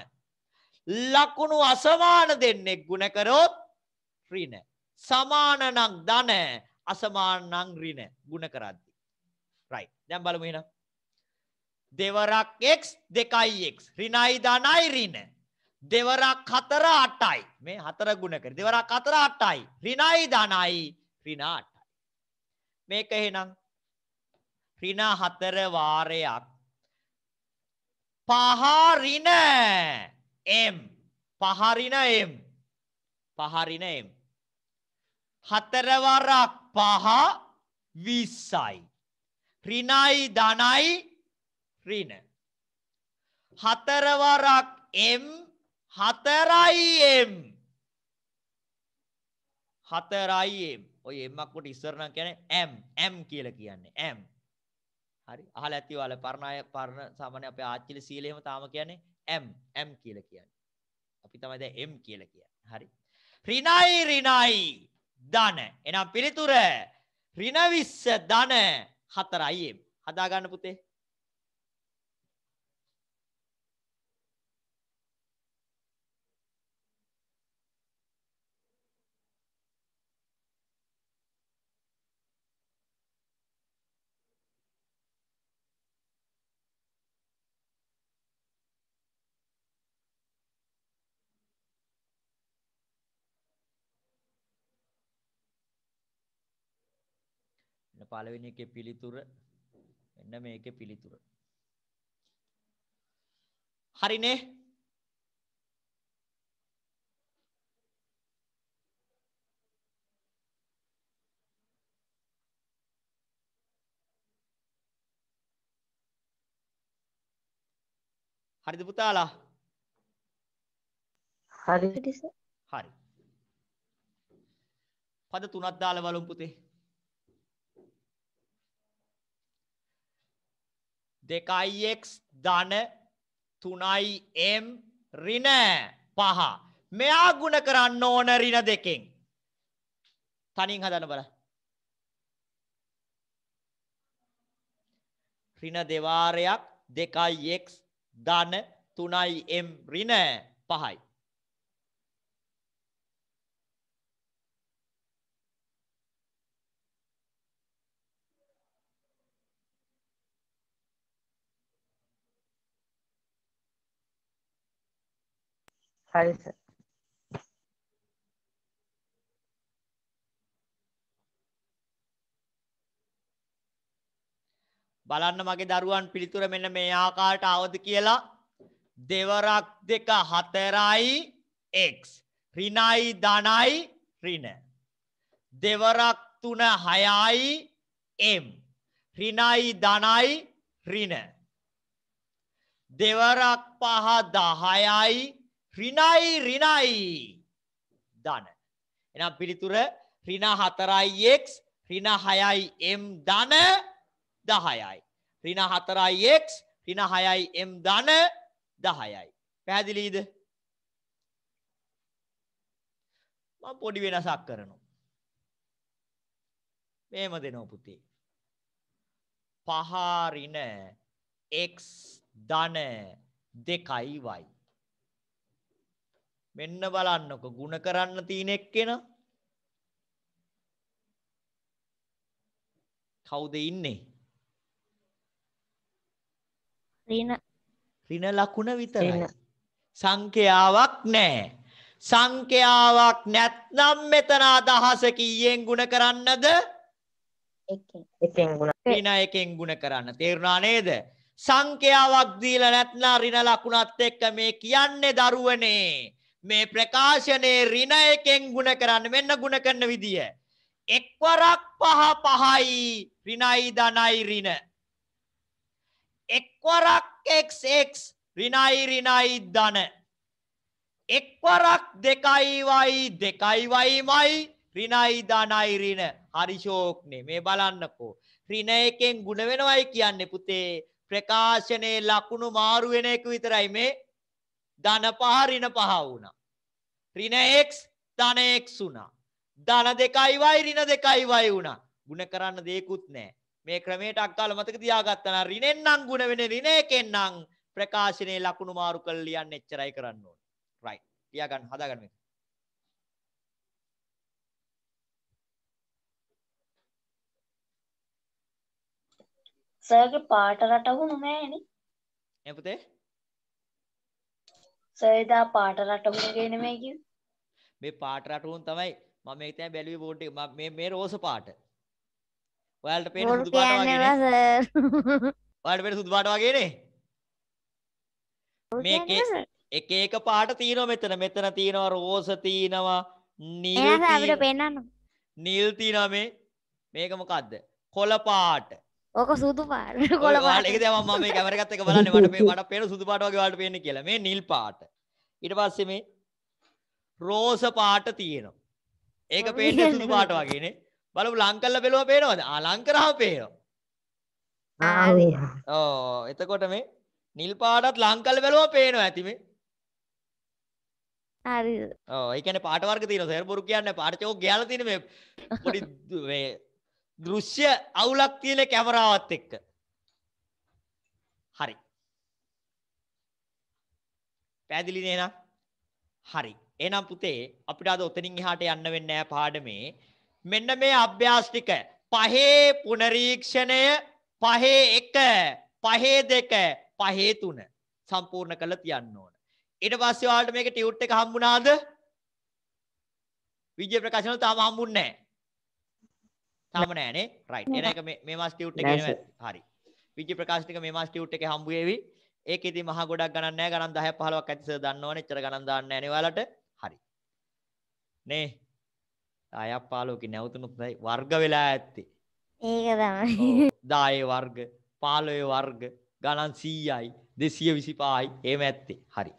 ලකුණු අසමාන දෙන්නෙක් ගුණ කරොත් ඍණ. සමාන නම් ධන, අසමාන නම් ඍණ ගුණ කරද්දී. right. දැන් බලමු එහෙනම්. දෙවරක් x 2x ඍණයි ධනයි ඍණ. දෙවරක් 4 8යි. මේ 4 ගුණ කර. දෙවරක් 4 8යි. ඍණයි ධනයි ඍණ 8යි. මේක එහෙනම් ඍණ හතර වාරයක් පහරින එම් පහරින එම් පහරින එම් හතර වරක් පහ 20යි ඍණයි ධනයි ඍණ හතර වරක් එම් හතරයි එම් හතරයි එම් ඔය එම්මක් කොට ඉස්සර නම් කියන්නේ එම් එම් කියලා කියන්නේ එම් හරි. අහලා ඇති ඔයාලා පරණ අය පරණ සාමාන්‍ය අපේ ආච්චිලි සීල එහෙම තාම කියන්නේ M M කියලා කියන්නේ. අපි තමයි දැන් M කියලා කියන්නේ. හරි. ඍණයි ඍණයි ධන. එහෙනම් පිළිතුර ඍණ 20 ධන 4යි M. හදා ගන්න පුතේ. පළවෙනි එකේ පිළිතුර මෙන්න මේකේ පිළිතුර. හරිනේ. හරිද පුතාලා? හරි. හරි. පද තුනක් දාලා බලමු පුතේ. 2x ධන 3m ඍණ 5 මෙයා ගුණ කරන්න ඕන ඍණ දෙකෙන් තනින් හදන්න බලන්න ඍණ දෙවාරයක් 2x ධන 3m ඍණ 5යි හරි සර් බලන්න මගේ දරුවන් පිළිතුර මෙන්න මේ ආකාරයට આવද කියලා දෙවරක් දෙක හතරයි x ඍණයි ධනයි ඍණ දෙවරක් තුන හයයි m ඍණයි ධනයි ඍණ දෙවරක් පහ 10යි ඍණයි ඍණයි ධන. එහෙනම් පිළිතුර ඍණ 4x ඍණ 6m ධන 10යි. ඍණ 4x ඍණ 6m ධන 10යි. පැහැදිලිද? මම පොඩි වෙනසක් කරනවා. මේම දෙනවා පුතේ. පහ ඍණ x ධන 2යි y. මෙන්න බලන්නකො ಗುಣ කරන්න තියෙන එක්කෙනා කවුද ඉන්නේ? ඍණ ඍණ ලකුණ විතරයි. සංඛ්‍යාවක් නැහැ. සංඛ්‍යාවක් නැත්නම් මෙතන අදහස කීයෙන් ಗುಣ කරන්නද? එකෙන් ගුණ ඍණ එකෙන් ගුණ කරන්න තේරුණා නේද සංඛ්‍යාවක් දීලා නැත්නම් ඍණ ලකුණත් එක්ක මේ කියන්නේ දරුවනේ මේ ප්‍රකාශනයේ ඍණ එකෙන් ಗುಣ කරන්න මෙන්න ಗುಣ කරන විදිය. එක්වරක් පහ පහයි ඍණයි ධනයි ඍණ. එක්වරක් xx ඍණයි ඍණයි ධන. එක්වරක් දෙකයි y දෙකයි y මයි ඍණයි ධනයි ඍණ. හරි ෂෝක්නේ මේ බලන්නකෝ. ඍණ එකෙන් ಗುಣ වෙනවයි කියන්නේ පුතේ ප්‍රකාශනයේ ලකුණු මාරු වෙන එක විතරයි මේ ධන පහ ඍණ පහ වුණා. ඍණ x ධන x වුණා. ධන 2යි y ඍණ 2යි y වුණා. ಗುಣ කරන්න දෙයක්වත් නැහැ. මේ ක්‍රමයට අක්කාල මතක තියාගත්තා නම් ඍණෙන් නම් ಗುಣ වෙන්නේ ඍණ එකෙන් නම් ප්‍රකාශනයේ ලකුණු මාරු කරලා ලියන්න එච්චරයි කරන්න ඕනේ. right. තියාගන්න හදාගන්න මේක. සර්ගේ පාට රටහුණු නෑනේ. එපතේ සේදා පාට රටහුන්ගේ නෙමෙයි කිව්වේ. මේ පාට රටහුන් තමයි මම මේක දැන් බැලුවේ බෝඩ් එක මේ මේ රෝස පාට. ඔයාලට පේන සුදු පාට වගේ නේ. ඔයාලට පේන සුදු පාට වගේ නේ. මේකේ එක එක පාට තියෙනවා මෙතන. මෙතන තියෙනවා රෝස තියෙනවා නිල් තියෙනවා. අපිට පේන්නන්න. නිල් තියෙනවා මේ මේක මොකද්ද? කොළ පාට. ඕක සුදු පාට කොල පාට ම මේ කැමරගත් එක බලන්න මට මට පේන සුදු පාටගේ වාට පේන කියල මේ නිල් පාට ඉට පස්සේ මේ රෝස පාට තියෙනවා ඒක පේන සුදු පාට වගේනේ බලපු ලංකල්ල පෙළුව පේනවද අලංකරහ පේනවා ඕ එතකොට මේ නිල් පාටත් ලංකල් බැලුව පේනවා ඇති මේ ඕ ඒකන පාටවර්ග තින සෙරපුරු කියන්න පාටචෝ ගයාල තින මේ පොඩි දෘශ්‍ය අවුලක් තියෙන කැමරාවත් එක්ක. හරි. පැහැදිලිද එහෙනම්? හරි. එහෙනම් පුතේ අපිට අද ඔතනින් එහාට යන්න වෙන්නේ නැහැ පාඩමේ. මෙන්න මේ අභ්‍යාස ටික පහේ පුනරීක්ෂණය පහේ 1 පහේ 2 පහේ 3 සම්පූර්ණ කරලා තියන්න ඕන. ඊට පස්සේ ඔයාලට මේක ටියුට් එක හම්බුණාද? විජය ප්‍රකාශන තාම හම්බුන්නේ නැහැ. තාම නෑනේ රයිට් එන එක මේ මාස් ටියුට් එකේ එනවා හරි විජි ප්‍රකාශ ටික මේ මාස් ටියුට් එකේ හම්බ වෙවි ඒක ඉතින් මහා ගොඩක් ගණන් නෑ ගණන් 10ක් 15ක් ඇති සර් දන්නවනේ එච්චර ගණන් දාන්න නෑනේ ඔයාලට හරි නේ අයක් පාලෝකේ නැවතුනොත් වර්ග වෙලා ඇත්තේ ඒක තමයි 10 වර්ග 15 වර්ග ගණන් 100යි 225යි එහෙම ඇත්තේ හරි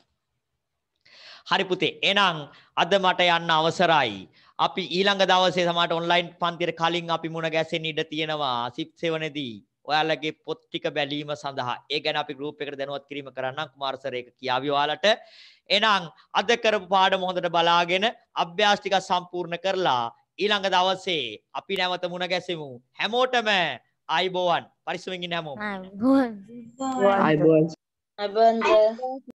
හරි පුතේ එහෙනම් අද මට යන්න අවසරයි අපි ඊළඟ දවසේ සමහරට ඔන්ලයින් පන්තියට කලින් අපි මුණ ගැසෙන්න ඉඩ තියෙනවා සිප් 7 දී. ඔයාලගේ පොත් ටික බැලීම සඳහා. ඒ ගැන අපි ගෲප් එකට දැනුවත් කිරීම කරන්නම් කුමාර සර් ඒක කියාවි ඔයාලට. එහෙනම් අද කරපු පාඩම හොඳට බලාගෙන අභ්‍යාස ටික සම්පූර්ණ කරලා ඊළඟ දවසේ අපි නැවත මුණ ගැසෙමු. හැමෝටම ආයිබෝවන්. පරිස්සමෙන් ඉන්න හැමෝම. ආයිබෝවන්. ආයිබෝවන්. ආයිබෝවන්.